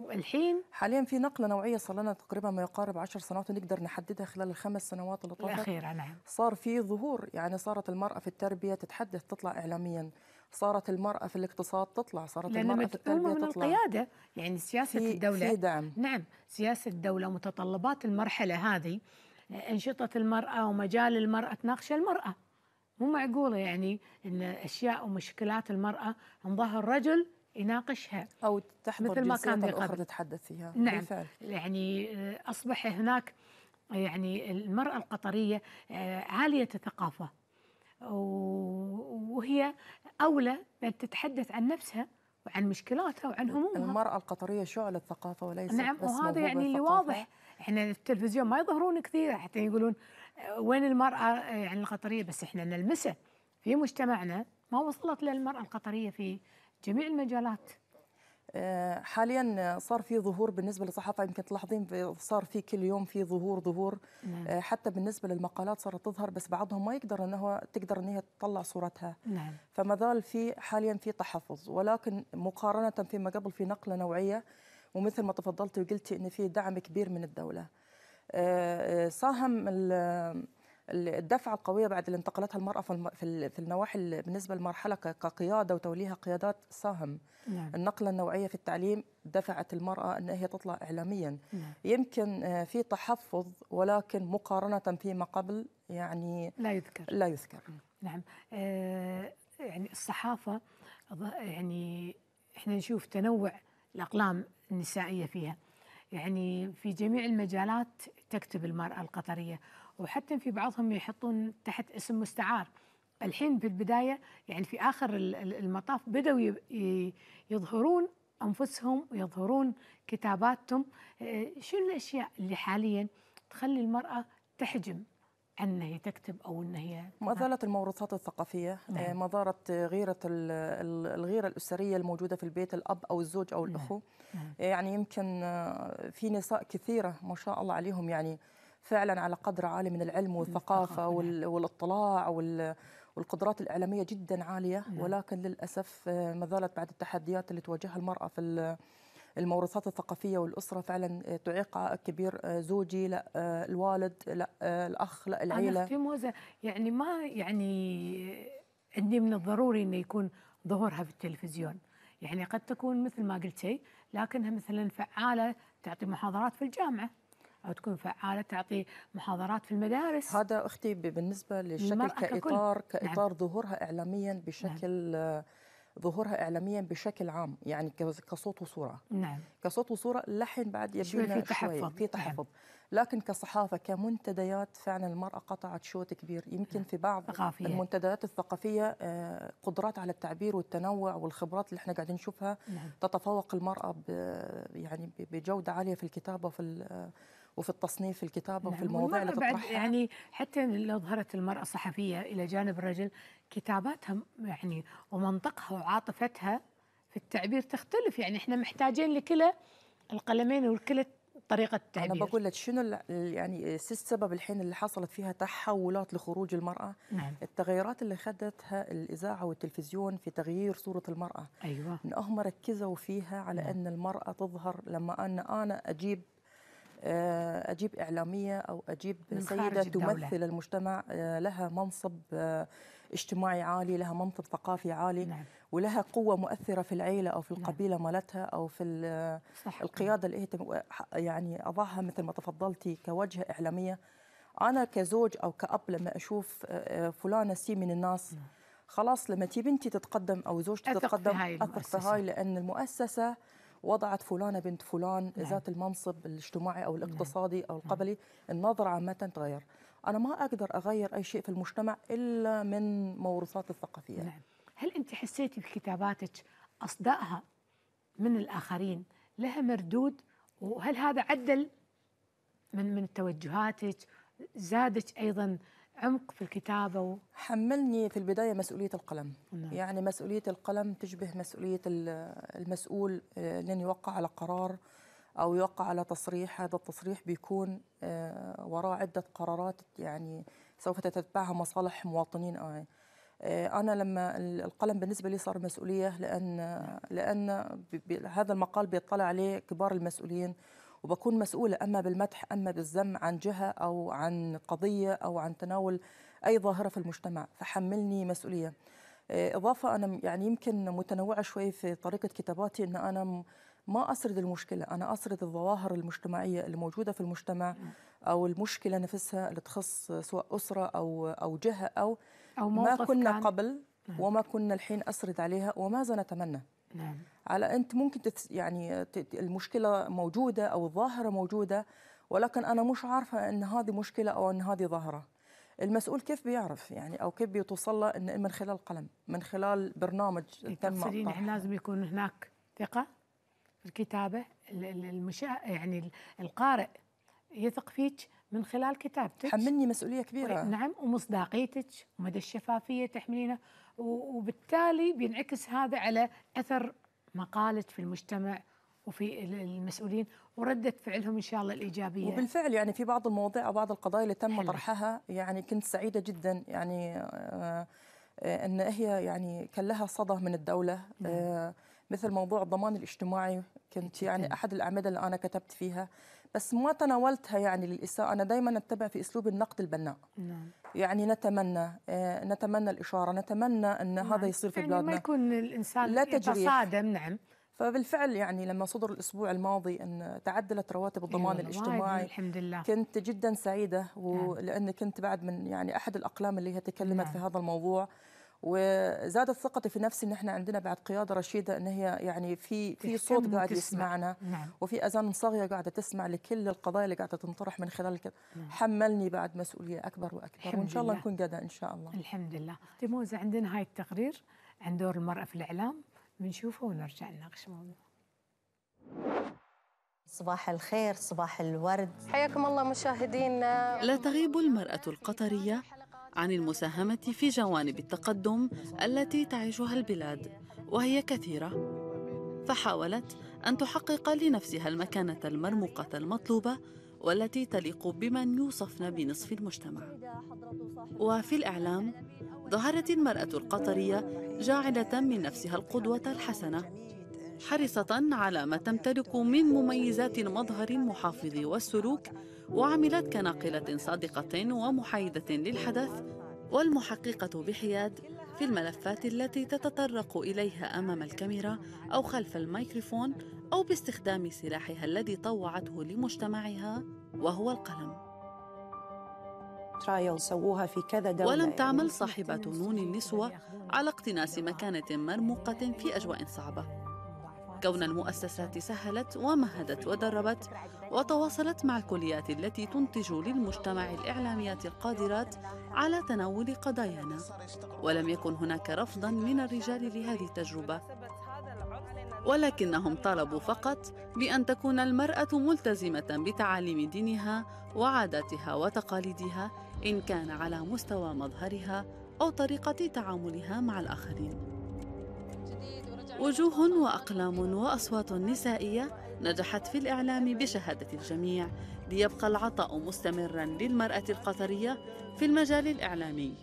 والحين حاليا في نقله نوعيه صار لنا تقريبا ما يقارب 10 سنوات ونقدر نحددها خلال الخمس سنوات اللي طافت الاخيره نعم صار في ظهور يعني صارت المراه في التربيه تتحدث تطلع اعلاميا صارت المرأة في الاقتصاد تطلع صارت لأن المرأة في التربية من تطلع القيادة يعني سياسة في الدولة في دعم نعم سياسة الدولة متطلبات المرحلة هذه أنشطة المرأة ومجال المرأة تناقش المرأة مو معقولة يعني أن أشياء ومشكلات المرأة ظهر رجل يناقشها او تحمل مثل ما كان الاخرى تتحدث فيها نعم بالفعل. يعني آه، اصبح هناك يعني المراه القطريه آه، عاليه الثقافه وهي اولى بان تتحدث عن نفسها وعن مشكلاتها وعن همومها المرأة القطرية شعلة ثقافة وليس نعم بس وهذا يعني اللي واضح احنا في التلفزيون ما يظهرون كثير حتى يقولون آه، وين المرأة يعني القطرية بس احنا نلمسه في مجتمعنا ما وصلت للمرأة القطرية في جميع المجالات آه، حاليا صار في ظهور بالنسبه للصحافه يمكن تلاحظين صار في كل يوم في ظهور ظهور نعم. آه، حتى بالنسبه للمقالات صارت تظهر بس بعضهم ما يقدر انه تقدر ان هي تطلع صورتها نعم. فما زال في حاليا في تحفظ ولكن مقارنه فيما قبل في نقله نوعيه ومثل ما تفضلتي وقلتي ان في دعم كبير من الدوله آه، ساهم الدفعه القويه بعد اللي انتقلتها المراه في في النواحي بالنسبه للمرحله كقياده وتوليها قيادات ساهم نعم. النقله النوعيه في التعليم دفعت المراه ان هي تطلع اعلاميا نعم. يمكن آه، في تحفظ ولكن مقارنه فيما قبل يعني لا يذكر لا يذكر نعم آه يعني الصحافه يعني احنا نشوف تنوع الاقلام النسائيه فيها يعني في جميع المجالات تكتب المراه القطريه وحتى في بعضهم يحطون تحت اسم مستعار الحين في البداية يعني في آخر المطاف بدأوا يظهرون أنفسهم ويظهرون كتاباتهم آه، شنو الأشياء اللي حاليا تخلي المرأة تحجم أن هي تكتب او ان هي ما زالت الموروثات الثقافيه آه، نعم. ما زالت غيره الغيره الاسريه الموجوده في البيت الاب او الزوج او الاخو نعم. نعم. آه، يعني يمكن في نساء كثيره ما شاء الله عليهم يعني فعلا على قدر عالي من العلم والثقافه نعم. والاطلاع والقدرات الاعلاميه جدا عاليه نعم. ولكن للاسف آه، ما زالت بعد التحديات اللي تواجهها المراه في الموروثات الثقافيه والاسره فعلا آه، تعيق عائق كبير آه، زوجي لا الوالد لا الاخ لا العيله أنا في موزة يعني ما يعني عندي من الضروري انه يكون ظهورها في التلفزيون يعني قد تكون مثل ما قلتي لكنها مثلا فعاله تعطي محاضرات في الجامعه أو تكون فعالة تعطي محاضرات في المدارس هذا أختي بالنسبة للشكل كإطار ككل. كإطار نعم. ظهورها إعلاميا بشكل نعم. ظهورها اعلاميا بشكل عام يعني كصوت وصوره نعم كصوت وصوره لحن بعد يبينا في تحفظ في نعم. تحفظ نعم. لكن كصحافه كمنتديات فعلا المراه قطعت شوط كبير يمكن نعم. في بعض ثقافية. المنتديات الثقافيه آه، قدرات على التعبير والتنوع والخبرات اللي احنا قاعدين نشوفها نعم. تتفوق المراه يعني بجوده عاليه في الكتابه وفي وفي التصنيف في الكتابه وفي نعم، المواضيع اللي تطرحها يعني حتى لو ظهرت المراه الصحفيه الى جانب الرجل كتاباتها يعني ومنطقها وعاطفتها في التعبير تختلف يعني احنا محتاجين لكلا القلمين ولكلا طريقة التعبير أنا بقول لك شنو يعني السبب الحين اللي حصلت فيها تحولات لخروج المرأة نعم. التغيرات اللي خدتها الإذاعة والتلفزيون في تغيير صورة المرأة أيوة إن هم ركزوا فيها على نعم. أن المرأة تظهر لما أنا أنا أجيب آه، اجيب اعلاميه او اجيب سيده تمثل المجتمع آه، لها منصب آه، اجتماعي عالي لها منصب ثقافي عالي نعم. ولها قوه مؤثره في العيله او في نعم. القبيله نعم. مالتها او في صح. القياده اللي هي يعني اضعها مثل ما تفضلتي كوجهه اعلاميه انا كزوج او كاب لما اشوف فلانه سي من الناس نعم. خلاص لما تي بنتي تتقدم او زوجتي تتقدم اثق في هاي, المؤسسة. في هاي لان المؤسسه وضعت فلانه بنت فلان نعم. ذات المنصب الاجتماعي او نعم. الاقتصادي نعم. او القبلي نعم. النظره عامه تغير انا ما اقدر اغير اي شيء في المجتمع الا من موروثات الثقافيه نعم. هل انت حسيتي بكتاباتك اصدائها من الاخرين لها مردود وهل هذا عدل من من توجهاتك زادت ايضا عمق في الكتابة و... حملني في البداية مسؤولية القلم نعم. يعني مسؤولية القلم تشبه مسؤولية المسؤول لن آه، يوقع على قرار أو يوقع على تصريح هذا التصريح بيكون آه، وراه عدة قرارات يعني سوف تتبعها مصالح مواطنين أو آه، أنا لما القلم بالنسبة لي صار مسؤولية لأن لأن هذا المقال بيطلع عليه كبار المسؤولين وبكون مسؤولة أما بالمدح أما بالذم عن جهة أو عن قضية أو عن تناول أي ظاهرة في المجتمع فحملني مسؤولية آه، إضافة أنا يعني يمكن متنوعة شوي في طريقة كتاباتي أن أنا ما أسرد المشكلة أنا أسرد الظواهر المجتمعية الموجودة في المجتمع أو المشكلة نفسها اللي تخص سواء أسرة أو أو جهة أو, أو ما كنا كان... قبل نعم. وما كنا الحين أسرد عليها وماذا نتمنى نعم. على أنت ممكن تت يعني المشكلة موجودة أو الظاهرة موجودة ولكن أنا مش عارفة أن هذه مشكلة أو أن هذه ظاهرة المسؤول كيف بيعرف يعني او كيف بيتوصل له إن من خلال قلم من خلال برنامج إيه، تم احنا لازم يكون هناك ثقه في الكتابه المشا يعني القارئ يثق فيك من خلال كتابتك حملني مسؤوليه كبيره نعم ومصداقيتك ومدى الشفافيه تحملينه وبالتالي بينعكس هذا على اثر ما قالت في المجتمع وفي المسؤولين وردة فعلهم ان شاء الله الايجابيه وبالفعل يعني في بعض المواضيع او بعض القضايا اللي تم حلو. طرحها يعني كنت سعيده جدا يعني آه، آه، ان هي يعني كان لها صدى من الدوله نعم. آه، مثل موضوع الضمان الاجتماعي كنت يعني احد الاعمده اللي انا كتبت فيها بس ما تناولتها يعني للإساءة أنا دائما أتبع في أسلوب النقد البناء نعم. يعني نتمنى آه، نتمنى الإشارة نتمنى أن نعم. هذا يصير في يعني بلادنا ما يكون الإنسان لا تصادم نعم فبالفعل يعني لما صدر الاسبوع الماضي ان تعدلت رواتب أيوة، الضمان الاجتماعي يعني الحمد لله كنت جدا سعيده ولان نعم. كنت بعد من يعني احد الاقلام اللي هي تكلمت نعم. في هذا الموضوع وزادت ثقتي في نفسي ان احنا عندنا بعد قياده رشيده ان هي يعني في في صوت قاعد يسمعنا نعم. وفي اذان صاغيه قاعده تسمع لكل القضايا اللي قاعده تنطرح من خلال كده نعم. حملني بعد مسؤوليه اكبر واكبر وان شاء الله نكون قادة ان شاء الله الحمد لله تيموز عندنا هاي التقرير عن دور المراه في الاعلام بنشوفه ونرجع نناقش موضوع صباح الخير صباح الورد حياكم الله مشاهدينا لا تغيب المرأة القطرية عن المساهمة في جوانب التقدم التي تعيشها البلاد وهي كثيرة فحاولت أن تحقق لنفسها المكانة المرموقة المطلوبة والتي تليق بمن يوصفن بنصف المجتمع وفي الإعلام ظهرت المرأة القطرية جاعلة من نفسها القدوة الحسنة حرصة على ما تمتلك من مميزات المظهر المحافظ والسلوك وعملت كناقلة صادقة ومحايدة للحدث والمحققة بحياد في الملفات التي تتطرق إليها أمام الكاميرا أو خلف الميكروفون أو باستخدام سلاحها الذي طوعته لمجتمعها وهو القلم سووها في كذا دولة ولم تعمل صاحبة نون النسوة على اقتناس مكانة مرموقة في أجواء صعبة كون المؤسسات سهلت ومهدت ودربت وتواصلت مع الكليات التي تنتج للمجتمع الإعلاميات القادرات على تناول قضايانا ولم يكن هناك رفضا من الرجال لهذه التجربة ولكنهم طالبوا فقط بأن تكون المرأة ملتزمة بتعاليم دينها وعاداتها وتقاليدها إن كان على مستوى مظهرها أو طريقة تعاملها مع الآخرين وجوه وأقلام وأصوات نسائية نجحت في الإعلام بشهادة الجميع ليبقى العطاء مستمرا للمرأة القطرية في المجال الإعلامي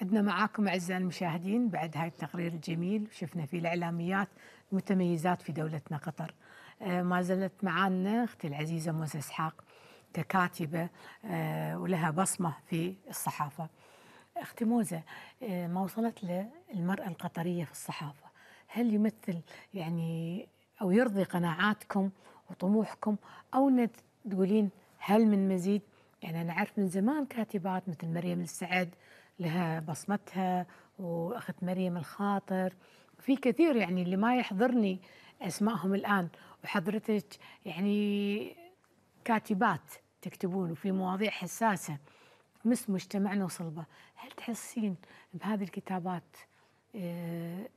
عدنا معاكم أعزائي المشاهدين بعد هذا التقرير الجميل شفنا فيه الإعلاميات المتميزات في دولتنا قطر آه، ما زالت معنا أختي العزيزة موسى إسحاق ككاتبة آه، ولها بصمة في الصحافة أختي موزة آه، ما وصلت له المرأة القطرية في الصحافة هل يمثل يعني أو يرضي قناعاتكم وطموحكم أو أن تقولين هل من مزيد يعني أنا أعرف من زمان كاتبات مثل مريم السعد لها بصمتها وأخت مريم الخاطر في كثير يعني اللي ما يحضرني أسمائهم الآن وحضرتك يعني كاتبات تكتبون وفي مواضيع حساسة مس مجتمعنا وصلبه هل تحسين بهذه الكتابات آه،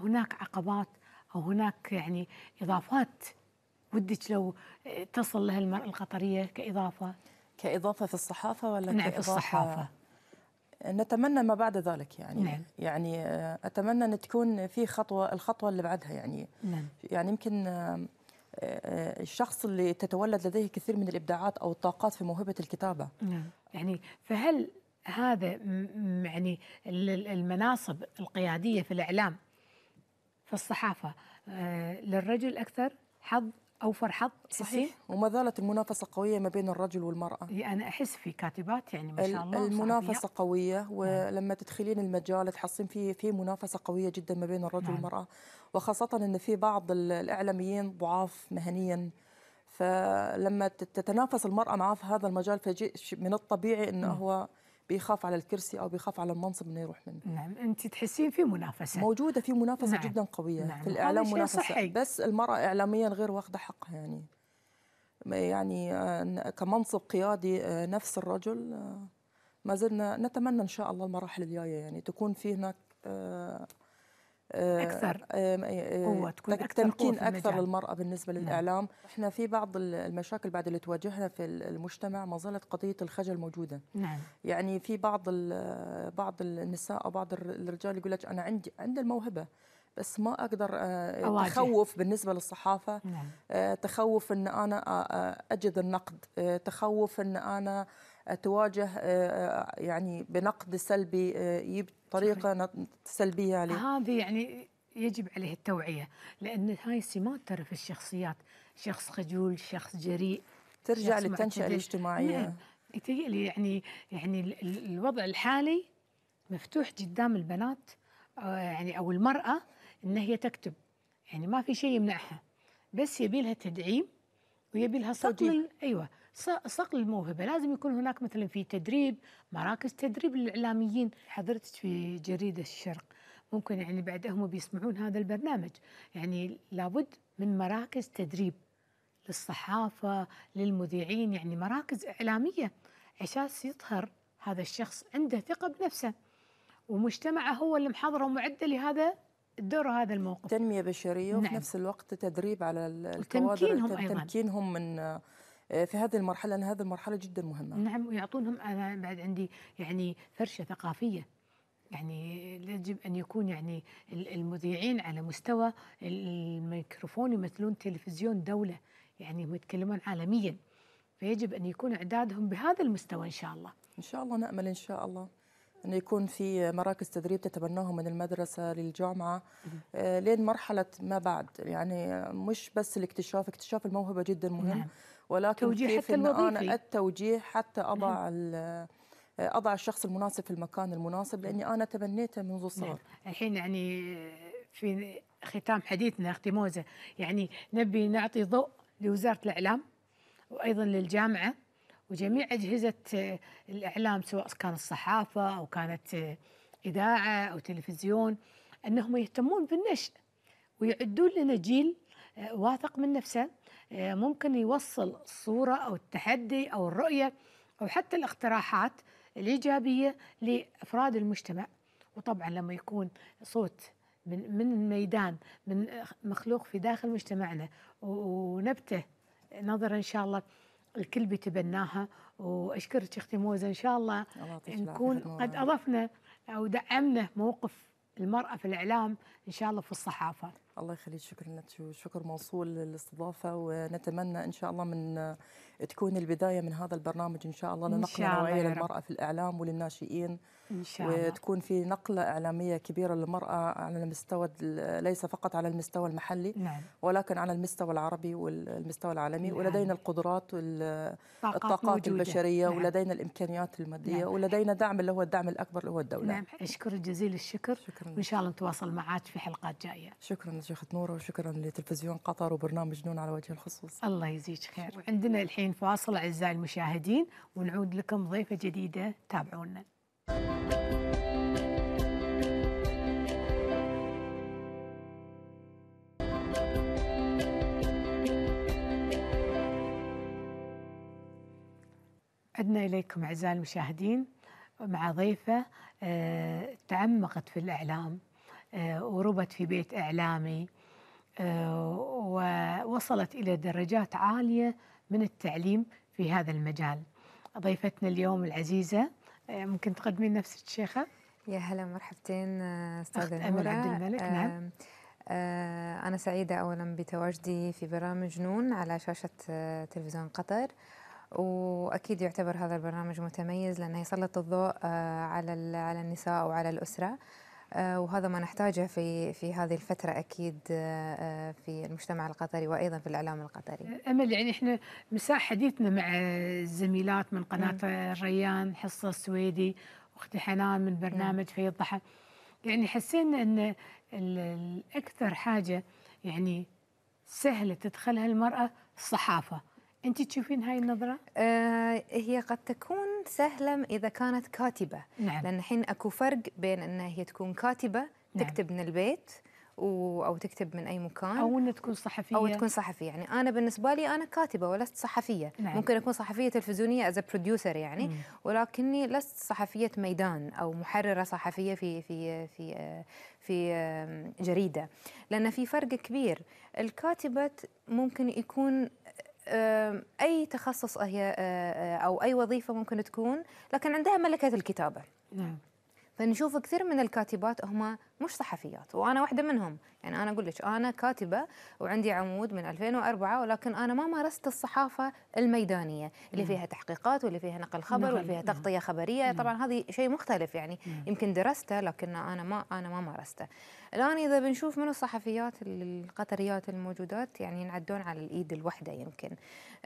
هناك عقبات أو هناك يعني إضافات ودك لو آه، تصل لها المرأة القطرية كإضافة كإضافة في الصحافة ولا نعم في الصحافة نتمنى ما بعد ذلك يعني نعم. يعني آه، اتمنى ان تكون في خطوه الخطوه اللي بعدها يعني نعم. يعني يمكن الشخص اللي تتولد لديه كثير من الابداعات او الطاقات في موهبه الكتابه نعم. يعني فهل هذا يعني المناصب القيادية في الإعلام في الصحافة آه، للرجل أكثر حظ اوفر حظ صحيح وما زالت المنافسه قويه ما بين الرجل والمراه انا احس في كاتبات يعني ما شاء الله المنافسه صحبية. قويه نعم. ولما تدخلين المجال تحصين في في منافسه قويه جدا ما بين الرجل نعم. والمراه وخاصه ان في بعض الاعلاميين ضعاف مهنيا فلما تتنافس المراه معاه في هذا المجال فجئ من الطبيعي انه هو بيخاف على الكرسي او بيخاف على المنصب انه يروح منه نعم انت تحسين في منافسه موجوده في منافسه نعم. جدا قويه نعم. في الاعلام منافسه صحي. بس المراه اعلاميا غير واخده حقها يعني يعني آه، كمنصب قيادي آه، نفس الرجل آه، ما زلنا نتمنى ان شاء الله المراحل الجايه يعني تكون في هناك آه، آه، آه، اكثر قوه تكون أكثر تمكين اكثر, اكثر للمراه بالنسبه للاعلام نعم. احنا في بعض المشاكل بعد اللي تواجهنا في المجتمع ما زالت قضيه الخجل موجوده نعم. يعني في بعض بعض النساء او بعض الرجال يقول لك انا عندي عندي الموهبه بس ما اقدر أواجه. تخوف بالنسبه للصحافه نعم. تخوف ان انا اجد النقد تخوف ان انا تواجه آه، آه، يعني بنقد سلبي يجيب آه، طريقه سلبيه عليه هذه يعني يجب عليه التوعيه لان هاي سمات ترى في الشخصيات شخص خجول شخص جريء ترجع للتنشئه الاجتماعيه نعم. لي يعني يعني الوضع الحالي مفتوح قدام البنات يعني او المراه ان هي تكتب يعني ما في شيء يمنعها بس يبي لها تدعيم ويبي لها صوت ايوه صقل الموهبه لازم يكون هناك مثلا في تدريب مراكز تدريب للاعلاميين حضرتك في جريده الشرق ممكن يعني بعد هم بيسمعون هذا البرنامج يعني لابد من مراكز تدريب للصحافه للمذيعين يعني مراكز اعلاميه عشان يظهر هذا الشخص عنده ثقه بنفسه ومجتمعه هو اللي محضره ومعده لهذا الدور هذا الموقف تنميه بشريه نعم. وفي نفس الوقت تدريب على الكوادر تمكينهم, تمكينهم من آه، في هذه المرحله لان هذه المرحله جدا مهمه نعم ويعطونهم انا بعد عندي يعني فرشه ثقافيه يعني يجب ان يكون يعني المذيعين على مستوى الميكروفون يمثلون تلفزيون دوله يعني يتكلمون عالميا فيجب ان يكون اعدادهم بهذا المستوى ان شاء الله ان شاء الله نامل ان شاء الله أن يكون في مراكز تدريب تتبناهم من المدرسة للجامعة آه، لين مرحلة ما بعد يعني مش بس الاكتشاف اكتشاف الموهبة جدا مهم نعم. ولكن توجيه كيف حتى إن الوظيفي. أنا التوجيه حتى أضع آه، أضع الشخص المناسب في المكان المناسب لأني أنا تبنيته منذ الصغر نعم. الحين يعني في ختام حديثنا أختي موزة يعني نبي نعطي ضوء لوزارة الإعلام وأيضا للجامعة وجميع أجهزة آه، الإعلام سواء كان الصحافة أو كانت آه، إذاعة أو تلفزيون أنهم يهتمون بالنشء ويعدون لنا جيل واثق من نفسه آه، ممكن يوصل الصورة أو التحدي أو الرؤية أو حتى الاقتراحات الإيجابية لأفراد المجتمع وطبعا لما يكون صوت من من الميدان من مخلوق في داخل مجتمعنا ونبته نظرا ان شاء الله الكل بيتبناها واشكرك اختي موزه ان شاء الله, الله نكون قد اضفنا او دعمنا موقف المراه في الاعلام ان شاء الله في الصحافه الله يخليك شكرا شكر موصول للاستضافه ونتمنى ان شاء الله من تكون البدايه من هذا البرنامج ان شاء الله لنقل نوعيه للمراه في الاعلام وللناشئين ان شاء الله وتكون في نقله اعلاميه كبيره للمراه على المستوى ليس فقط على المستوى المحلي نعم. ولكن على المستوى العربي والمستوى العالمي نعم. ولدينا القدرات والطاقات البشريه نعم. ولدينا الامكانيات الماديه نعم. ولدينا دعم اللي هو الدعم الاكبر اللي هو الدوله نعم اشكرك جزيل الشكر شكرا وان شاء الله نتواصل معك في حلقات جايه شكرا شيخة نورة وشكرا لتلفزيون قطر وبرنامج نون على وجه الخصوص الله يجزيك خير عندنا الحين فاصل أعزائي المشاهدين ونعود لكم ضيفة جديدة تابعونا عدنا إليكم أعزائي المشاهدين مع ضيفة آه، تعمقت في الإعلام آه، وربت في بيت إعلامي آه، ووصلت إلى درجات عالية من التعليم في هذا المجال ضيفتنا اليوم العزيزة آه، ممكن تقدمين نفسك شيخة يا هلا مرحبتين أستاذة أمير عبد الملك نعم أنا سعيدة أولا بتواجدي في برامج نون على شاشة تلفزيون قطر واكيد يعتبر هذا البرنامج متميز لانه يسلط الضوء على على النساء وعلى الاسره آه، وهذا ما نحتاجه في في هذه الفتره اكيد آه، آه، في المجتمع القطري وايضا في الاعلام القطري. امل يعني احنا مساء حديثنا مع الزميلات من قناه نعم. الريان حصه السويدي واختي حنان من برنامج نعم. في الضحى يعني حسينا ان الاكثر حاجه يعني سهله تدخلها المراه الصحافه. انت تشوفين هاي النظره؟ آه هي قد تكون تتسهلم اذا كانت كاتبه نعم. لان الحين اكو فرق بين انها هي تكون كاتبه نعم. تكتب من البيت و... او تكتب من اي مكان او انها تكون صحفيه او تكون صحفيه يعني انا بالنسبه لي انا كاتبه ولست صحفيه نعم. ممكن اكون صحفيه تلفزيونيه از بروديوسر يعني مم. ولكني لست صحفيه ميدان او محرره صحفيه في في في في جريده لان في فرق كبير الكاتبه ممكن يكون اي تخصص هي أه، أه، او اي وظيفه ممكن تكون لكن عندها ملكه الكتابه نعم فنشوف كثير من الكاتبات هم مش صحفيات وانا واحده منهم يعني انا اقول لك انا كاتبه وعندي عمود من 2004 ولكن انا ما مارست الصحافه الميدانيه اللي نعم. فيها تحقيقات واللي فيها نقل خبر واللي نعم. فيها تغطيه نعم. خبريه طبعا هذه شيء مختلف يعني يمكن درسته لكن انا ما انا ما مارسته الان اذا بنشوف من الصحفيات القطريات الموجودات يعني ينعدون على الايد الواحده يمكن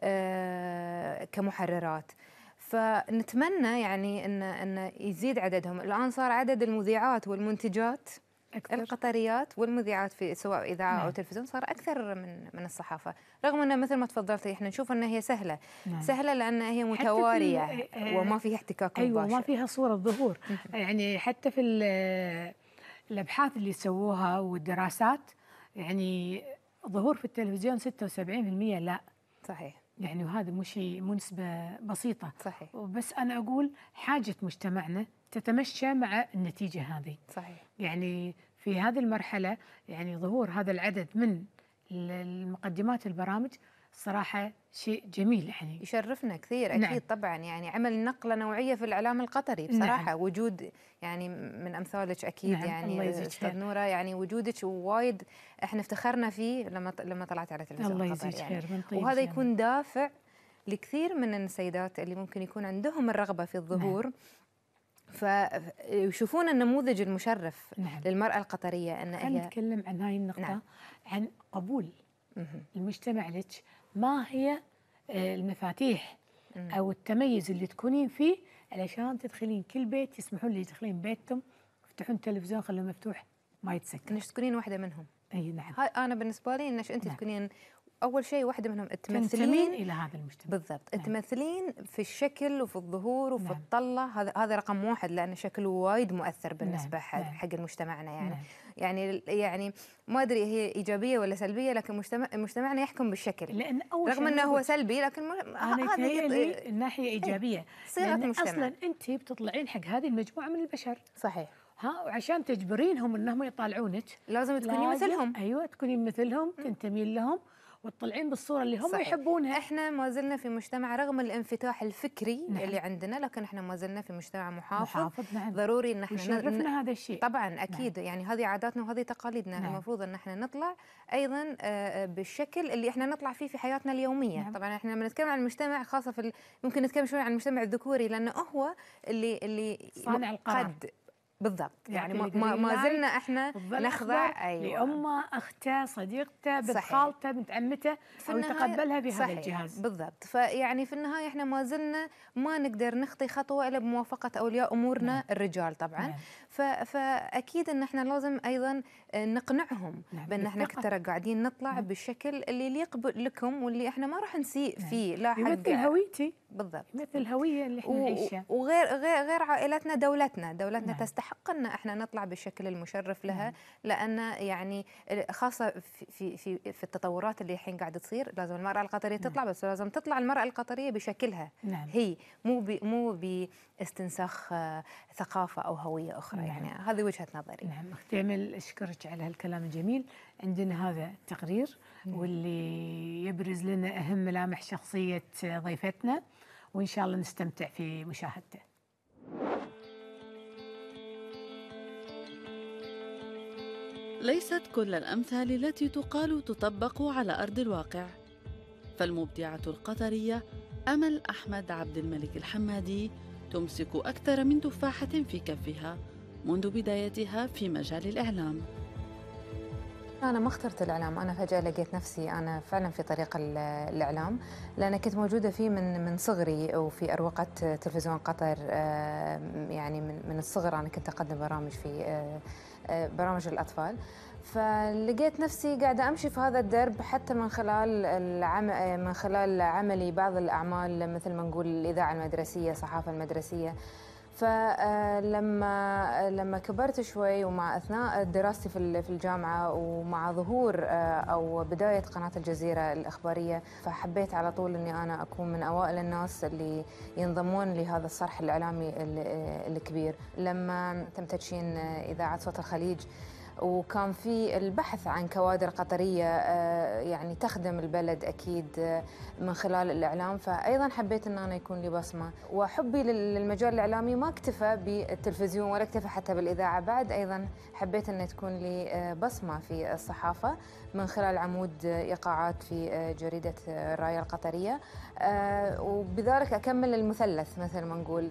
آه كمحررات فنتمنى يعني ان ان يزيد عددهم الان صار عدد المذيعات والمنتجات أكثر. القطريات والمذيعات في سواء اذاعه نعم. او تلفزيون صار اكثر من من الصحافه رغم انه مثل ما تفضلتي احنا نشوف انها هي سهله نعم. سهله لان هي متواريه وما آه، فيها احتكاك مباشر ايوه ما فيها صوره ظهور يعني حتى في الابحاث اللي سووها والدراسات يعني ظهور في التلفزيون 76% لا صحيح يعني وهذا مو شيء بسيطة صحيح بس أنا أقول حاجة مجتمعنا تتمشى مع النتيجة هذه صحيح يعني في هذه المرحلة يعني ظهور هذا العدد من المقدمات البرامج صراحة شيء جميل يعني يشرفنا كثير أكيد نعم. طبعا يعني عمل نقلة نوعية في الإعلام القطري نعم. بصراحة نعم. وجود يعني من أمثالك أكيد نعم. يعني أستاذ نورة يعني وجودك وايد إحنا افتخرنا فيه لما لما طلعت على تلفزيون الله يجزيك يعني. خير من طيب وهذا يعني. يكون دافع لكثير من السيدات اللي ممكن يكون عندهم الرغبة في الظهور نعم. فيشوفون النموذج المشرف نعم. للمرأة القطرية أن هي نتكلم عن هاي النقطة نعم. عن قبول المجتمع لك ما هي آه، المفاتيح او التميز اللي تكونين فيه علشان تدخلين كل بيت يسمحون لي تدخلين بيتهم يفتحون التلفزيون خلوه مفتوح ما يتسكر انك تكونين واحده منهم اي نعم هاي انا بالنسبه لي انك انت نعم. تكونين اول شيء واحده منهم تمثلين الى هذا المجتمع بالضبط نعم. تمثلين في الشكل وفي الظهور وفي نعم. الطله هذا هذا رقم واحد لان شكله وايد مؤثر بالنسبه نعم. حق, نعم. المجتمعنا مجتمعنا يعني نعم. يعني يعني ما ادري هي ايجابيه ولا سلبيه لكن مجتمع مجتمعنا يحكم بالشكل لأن أول رغم انه هو سلبي لكن انا آه، هذه الناحيه إيه، ايجابيه صيغه لأن اصلا انت بتطلعين حق هذه المجموعه من البشر صحيح ها وعشان تجبرينهم انهم يطالعونك لازم تكونين مثلهم ايوه تكونين مثلهم تنتمين لهم وتطلعين بالصوره اللي هم صحيح. يحبونها احنا ما زلنا في مجتمع رغم الانفتاح الفكري نعم. اللي عندنا لكن احنا ما زلنا في مجتمع محافظ, محافظ نعم. ضروري ان احنا يشرفنا ن... هذا الشيء طبعا نعم. اكيد نعم. يعني هذه عاداتنا وهذه تقاليدنا نعم. المفروض ان احنا نطلع ايضا آه، آه، بالشكل اللي احنا نطلع فيه في حياتنا اليوميه نعم. طبعا احنا لما نتكلم عن المجتمع خاصه في ال... ممكن نتكلم شوي عن المجتمع الذكوري لانه هو اللي اللي صانع القرار قد بالضبط يعني, يعني ما, ما زلنا احنا نخضع أيوة. لامه اخته صديقته بنت خالته بنت عمته او يتقبلها بهذا صحيح. الجهاز بالضبط فيعني في النهايه احنا ما زلنا ما نقدر نخطي خطوه الا بموافقه اولياء امورنا نعم. الرجال طبعا نعم. فاكيد ان احنا لازم ايضا آه، نقنعهم نعم. بان احنا ترى قاعدين نطلع نعم. بالشكل اللي يليق لكم واللي احنا ما راح نسيء نعم. فيه لا حق يمثل يعني. هويتي بالضبط يمثل الهويه اللي احنا نعيشها وغير غير, غير عائلتنا دولتنا دولتنا نعم. تستحق ان احنا نطلع بالشكل المشرف لها نعم. لان يعني خاصه في في في التطورات اللي الحين قاعده تصير لازم المراه القطريه نعم. تطلع بس لازم تطلع المراه القطريه بشكلها نعم. هي مو بي مو بي استنساخ آه، ثقافه او هويه اخرى نعم. يعني هذه وجهه نظري نعم اختي امل اشكرك على هالكلام الجميل عندنا هذا التقرير نعم. واللي يبرز لنا اهم ملامح شخصيه ضيفتنا وان شاء الله نستمتع في مشاهدته ليست كل الامثال التي تقال تطبق على ارض الواقع فالمبدعه القطريه امل احمد عبد الملك الحمادي تمسك أكثر من تفاحة في كفها منذ بدايتها في مجال الإعلام أنا ما اخترت الإعلام أنا فجأة لقيت نفسي أنا فعلا في طريق الإعلام لأن كنت موجودة فيه من من صغري وفي أروقة تلفزيون قطر يعني من من الصغر أنا كنت أقدم برامج في آه، آه، برامج الأطفال فلقيت نفسي قاعدة أمشي في هذا الدرب حتى من خلال العم... من خلال عملي بعض الأعمال مثل ما نقول الإذاعة المدرسية الصحافة المدرسية فلما لما كبرت شوي ومع اثناء دراستي في الجامعه ومع ظهور آه، او بدايه قناه الجزيره الاخباريه فحبيت على طول اني انا اكون من اوائل الناس اللي ينضمون لهذا الصرح الاعلامي آه، الكبير لما تم تدشين آه، اذاعه صوت الخليج وكان في البحث عن كوادر قطرية آه، يعني تخدم البلد أكيد آه، من خلال الإعلام فأيضا حبيت أن أنا يكون لي بصمة وحبي للمجال الإعلامي ما اكتفى بالتلفزيون ولا اكتفى حتى بالإذاعة بعد أيضا حبيت أن تكون لي آه، بصمة في الصحافة من خلال عمود إيقاعات في جريدة الراية القطرية وبذلك أكمل المثلث مثل ما نقول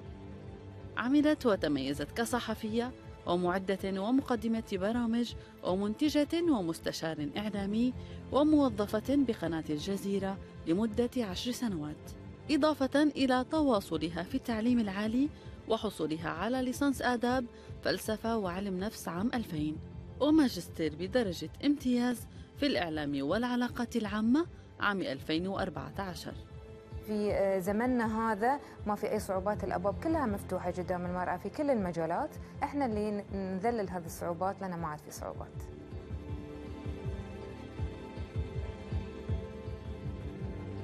عملت وتميزت كصحفية ومعدة ومقدمة برامج ومنتجة ومستشار إعلامي وموظفة بقناة الجزيرة لمدة عشر سنوات إضافة إلى تواصلها في التعليم العالي وحصولها على ليسانس آداب فلسفة وعلم نفس عام 2000 وماجستير بدرجة امتياز في الإعلام والعلاقات العامة عام 2014 في آه، زمننا هذا ما في أي صعوبات الأبواب كلها مفتوحة قدام المرأة في كل المجالات إحنا اللي نذلل هذه الصعوبات لأن ما عاد في صعوبات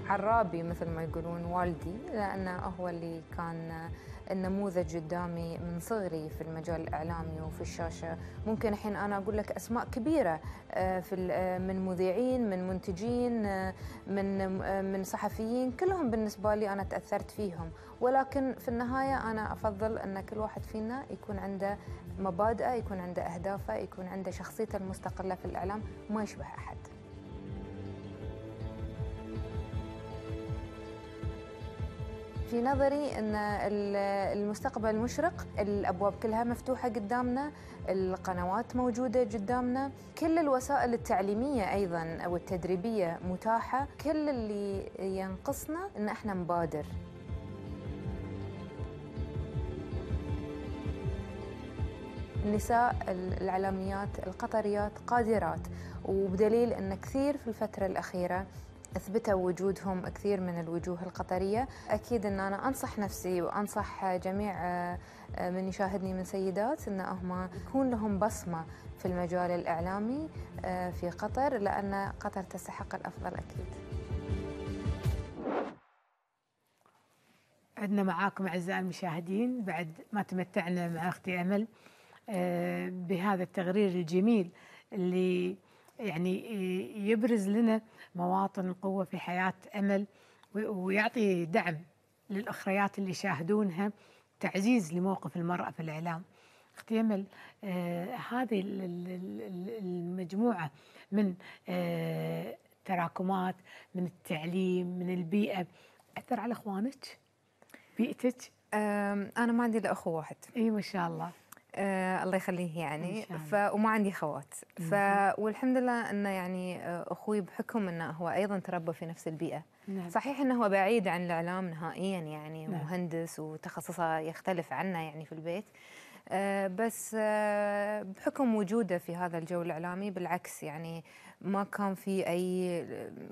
عرابي مثل ما يقولون والدي لأنه هو اللي كان النموذج قدامي من صغري في المجال الإعلامي وفي الشاشة ممكن الحين أنا أقول لك أسماء كبيرة آه، في آه، من مذيعين من منتجين آه، من من صحفيين كلهم بالنسبة لي أنا تأثرت فيهم ولكن في النهاية أنا أفضل أن كل واحد فينا يكون عنده مبادئه يكون عنده أهدافه يكون عنده شخصيته المستقلة في الإعلام ما يشبه أحد في نظري ان المستقبل مشرق الابواب كلها مفتوحه قدامنا القنوات موجوده قدامنا كل الوسائل التعليميه ايضا او التدريبيه متاحه كل اللي ينقصنا ان احنا نبادر النساء الإعلاميات القطريات قادرات وبدليل أن كثير في الفترة الأخيرة اثبتوا وجودهم كثير من الوجوه القطريه اكيد ان انا انصح نفسي وانصح جميع آه، آه، من يشاهدني من سيدات ان هم يكون لهم بصمه في المجال الاعلامي آه، في قطر لان قطر تستحق الافضل اكيد عندنا معاكم أعزائي المشاهدين بعد ما تمتعنا مع أختي أمل بهذا التقرير الجميل اللي يعني يبرز لنا مواطن القوة في حياة أمل ويعطي دعم للأخريات اللي يشاهدونها تعزيز لموقف المرأة في الإعلام أختي أمل آه هذه المجموعة من آه تراكمات من التعليم من البيئة أثر على إخوانك بيئتك؟ أنا ما عندي إلا أخو واحد إي ما شاء الله آه الله يخليه يعني ف... وما عندي خوات ف... والحمد لله انه يعني آه، اخوي بحكم انه هو ايضا تربى في نفس البيئه نعم. صحيح انه هو بعيد عن الاعلام نهائيا يعني نعم. مهندس وتخصصه يختلف عنا يعني في البيت آه بس آه بحكم وجوده في هذا الجو الاعلامي بالعكس يعني ما كان في اي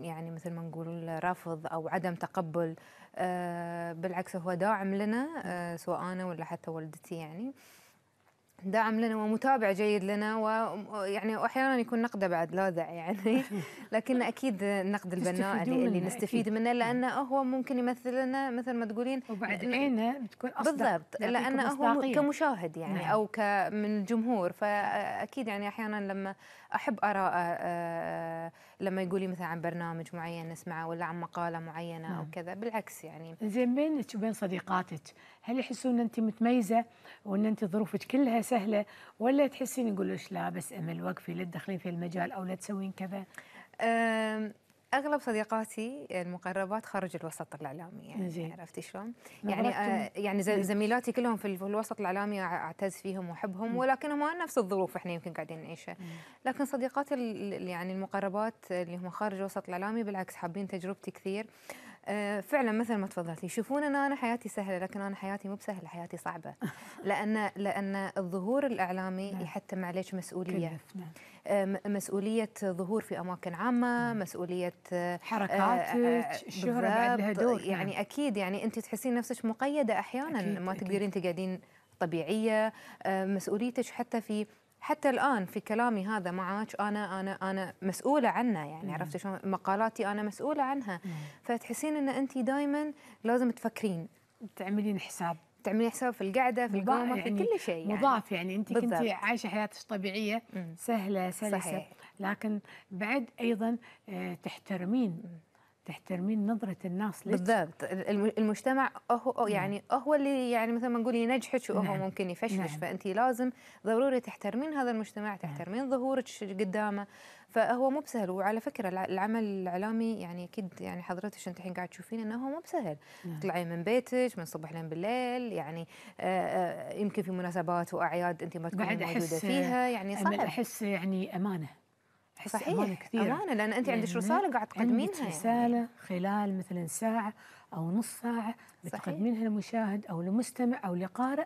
يعني مثل ما نقول رفض او عدم تقبل آه بالعكس هو داعم لنا آه، سواء انا ولا حتى والدتي يعني دعم لنا ومتابع جيد لنا ويعني واحيانا يكون نقد بعد لاذع يعني لكن اكيد النقد البناء اللي, اللي نستفيد منه لانه هو ممكن يمثل لنا مثل ما تقولين وبعد عينه بتكون اصدق بالضبط لانه هو كمشاهد يعني نعم. او كمن الجمهور فاكيد يعني احيانا لما احب اراء آه، لما يقولي مثلا عن برنامج معين نسمعه ولا عن مقاله معينه او نعم. كذا بالعكس يعني زين بينك وبين صديقاتك هل يحسون ان انت متميزه وان انت ظروفك كلها سهله ولا تحسين يقولوا لا بس امل وقفي لا تدخلين في المجال او لا تسوين كذا اغلب صديقاتي المقربات خارج الوسط الاعلامي يعني زي. عرفتي شلون؟ يعني آه يعني زميلاتي كلهم في الوسط الاعلامي اعتز فيهم واحبهم ولكنهم نفس الظروف احنا يمكن قاعدين نعيشها لكن صديقاتي يعني المقربات اللي هم خارج الوسط الاعلامي بالعكس حابين تجربتي كثير آه آه، فعلا مثل ما تفضلتي يشوفون ان انا حياتي سهله لكن انا حياتي مو بسهله حياتي صعبه لان لان الظهور الاعلامي نعم. يحتم عليك مسؤوليه نعم. مسؤوليه ظهور في اماكن عامه نعم. مسؤوليه آه، حركاتك آه، الشهره بعد لها دور يعني اكيد يعني انت تحسين نفسك مقيده احيانا ما تقدرين تقعدين طبيعيه مسؤوليتك حتى في حتى الان في كلامي هذا معك انا انا انا مسؤوله عنه يعني عرفتي شلون مقالاتي انا مسؤوله عنها فتحسين ان انت دائما لازم تفكرين تعملين حساب تعملين حساب في القعده في القومه يعني في كل شيء يعني مضاف يعني انت كنت عايشه حياتك طبيعيه سهله سلسه صحيح. لكن بعد ايضا آه، تحترمين تحترمين نظرة الناس لك بالضبط المجتمع هو يعني نعم. هو اللي يعني مثل ما نقول ينجحك وهو نعم. ممكن يفشلك نعم. فأنت لازم ضروري تحترمين هذا المجتمع نعم. تحترمين نعم. ظهورك قدامه فهو مو بسهل وعلى فكرة العمل الإعلامي يعني أكيد يعني حضرتك أنت الحين قاعد تشوفين أنه هو مو بسهل نعم. تطلعين من بيتك من الصبح لين بالليل يعني آآ آه، آآ آه، يمكن في مناسبات وأعياد أنت ما تكونين موجودة فيها يعني صعب أحس يعني أمانة صحيح امانه كثير امانه لان انت عندك يعني رساله قاعد تقدمينها يعني. رساله يعني. خلال مثلا ساعه او نص ساعه بتقدمينها لمشاهد او لمستمع او لقارئ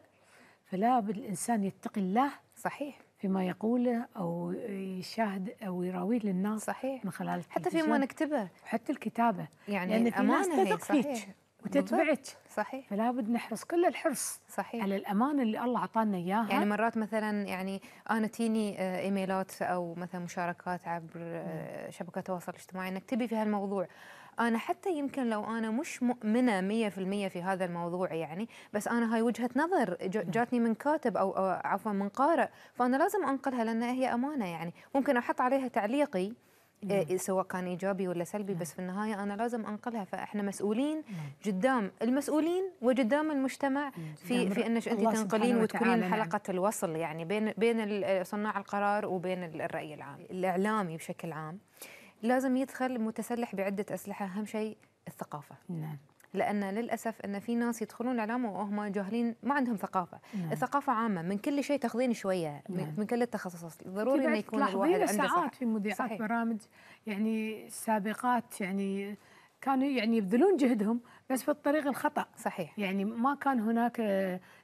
فلا بد الانسان يتقي الله صحيح فيما يقوله او يشاهد او يراويه للناس صحيح من خلال حتى فيما نكتبه حتى الكتابه يعني لان في امانه ناس تثق فيك وتتبعك صحيح فلا بد نحرص كل الحرص صحيح على الامان اللي الله اعطانا اياها يعني مرات مثلا يعني انا تيني آه، ايميلات او مثلا مشاركات عبر آه، شبكات التواصل الاجتماعي انك تبي في هالموضوع انا حتى يمكن لو انا مش مؤمنه 100% في هذا الموضوع يعني بس انا هاي وجهه نظر نعم. جاتني من كاتب أو عفوا من قارئ فانا لازم انقلها لان هي امانه يعني ممكن احط عليها تعليقي آه، سواء كان ايجابي ولا سلبي بس في النهايه انا لازم انقلها فاحنا مسؤولين قدام المسؤولين وقدام المجتمع في في انك انت تنقلين وتكونين حلقه نعم. الوصل يعني بين بين صناع القرار وبين الراي العام الاعلامي بشكل عام لازم يدخل متسلح بعده اسلحه اهم شيء الثقافه نعم لان للاسف ان في ناس يدخلون الاعلام وهم جاهلين ما عندهم ثقافه نعم. الثقافه عامه من كل شيء تاخذين شويه نعم. من كل التخصصات ضروري انه يكون الواحد عنده ساعات في مذيعات صحيح. برامج يعني سابقات يعني كانوا يعني يبذلون جهدهم بس في الطريق الخطا صحيح يعني ما كان هناك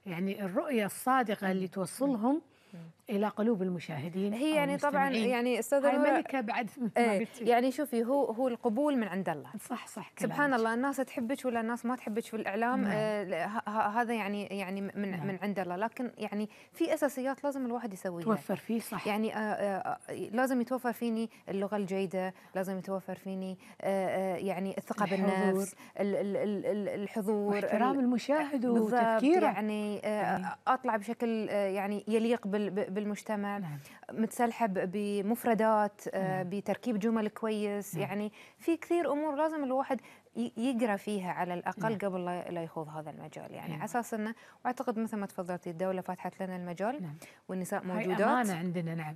يعني الرؤيه الصادقه اللي نعم. توصلهم نعم. الى قلوب المشاهدين هي يعني طبعا يعني استاذه الملكه بعد ايه يعني شوفي هو هو القبول من عند الله صح صح سبحان الله الناس تحبك ولا الناس ما تحبك في الاعلام نعم. آه هذا يعني يعني من نعم. من عند الله لكن يعني في اساسيات لازم الواحد يسويها توفر فيه صح يعني آه آه, آه، لازم يتوفر فيني اللغه الجيده لازم يتوفر فيني آه, آه، يعني الثقه بالنفس الحضور احترام المشاهد وتفكيره يعني آه يعني اطلع بشكل آه يعني يليق بال بالمجتمع نعم. متسلحة بمفردات آه، نعم. بتركيب جمل كويس نعم. يعني في كثير امور لازم الواحد يقرا فيها على الاقل نعم. قبل لا يخوض هذا المجال يعني نعم. على اساس انه واعتقد مثل ما تفضلتي الدوله فتحت لنا المجال نعم. والنساء موجودات امانه عندنا نعم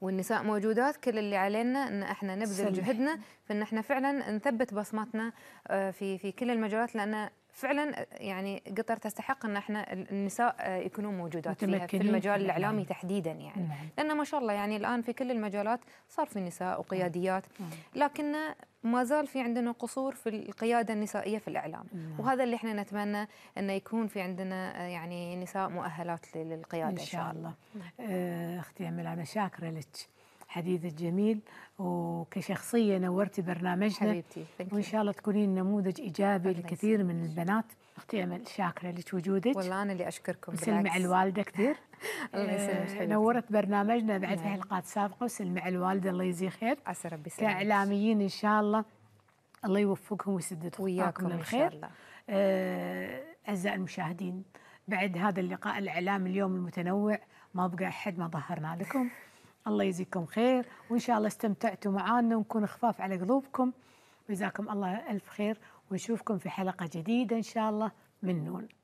والنساء موجودات كل اللي علينا ان احنا نبذل جهدنا في ان احنا فعلا نثبت بصمتنا آه، في في كل المجالات لان فعلا يعني قطر تستحق ان احنا النساء آه، يكونون موجودات فيها في المجال نعم. الاعلامي تحديدا يعني نعم. لان ما شاء الله يعني الان في كل المجالات صار في نساء وقياديات نعم. نعم. لكن ما زال في عندنا قصور في القياده النسائيه في الاعلام نعم. وهذا اللي احنا نتمنى انه يكون في عندنا آه، يعني نساء مؤهلات للقياده ان شاء الله, إن شاء الله. آه، اختي امل انا شاكره لك حديثك جميل وكشخصية نورتي برنامجنا حبيبتي وإن شاء الله تكونين نموذج إيجابي لكثير من البنات أختي أمل شاكرة لك وجودك والله أنا اللي أشكركم سلمي على الوالدة كثير الله يسلمك آه، نورت برنامجنا بعد في نعم. حلقات سابقة وسلمي على الوالدة الله يجزيه خير عسى ربي يسلمك كإعلاميين إن شاء الله الله يوفقهم ويسدد وياكم إن شاء الله آه، أعزائي المشاهدين بعد هذا اللقاء الإعلامي اليوم المتنوع ما بقى أحد ما ظهرنا لكم الله يجزيكم خير وان شاء الله استمتعتوا معانا ونكون خفاف على قلوبكم جزاكم الله الف خير ونشوفكم في حلقه جديده ان شاء الله من نون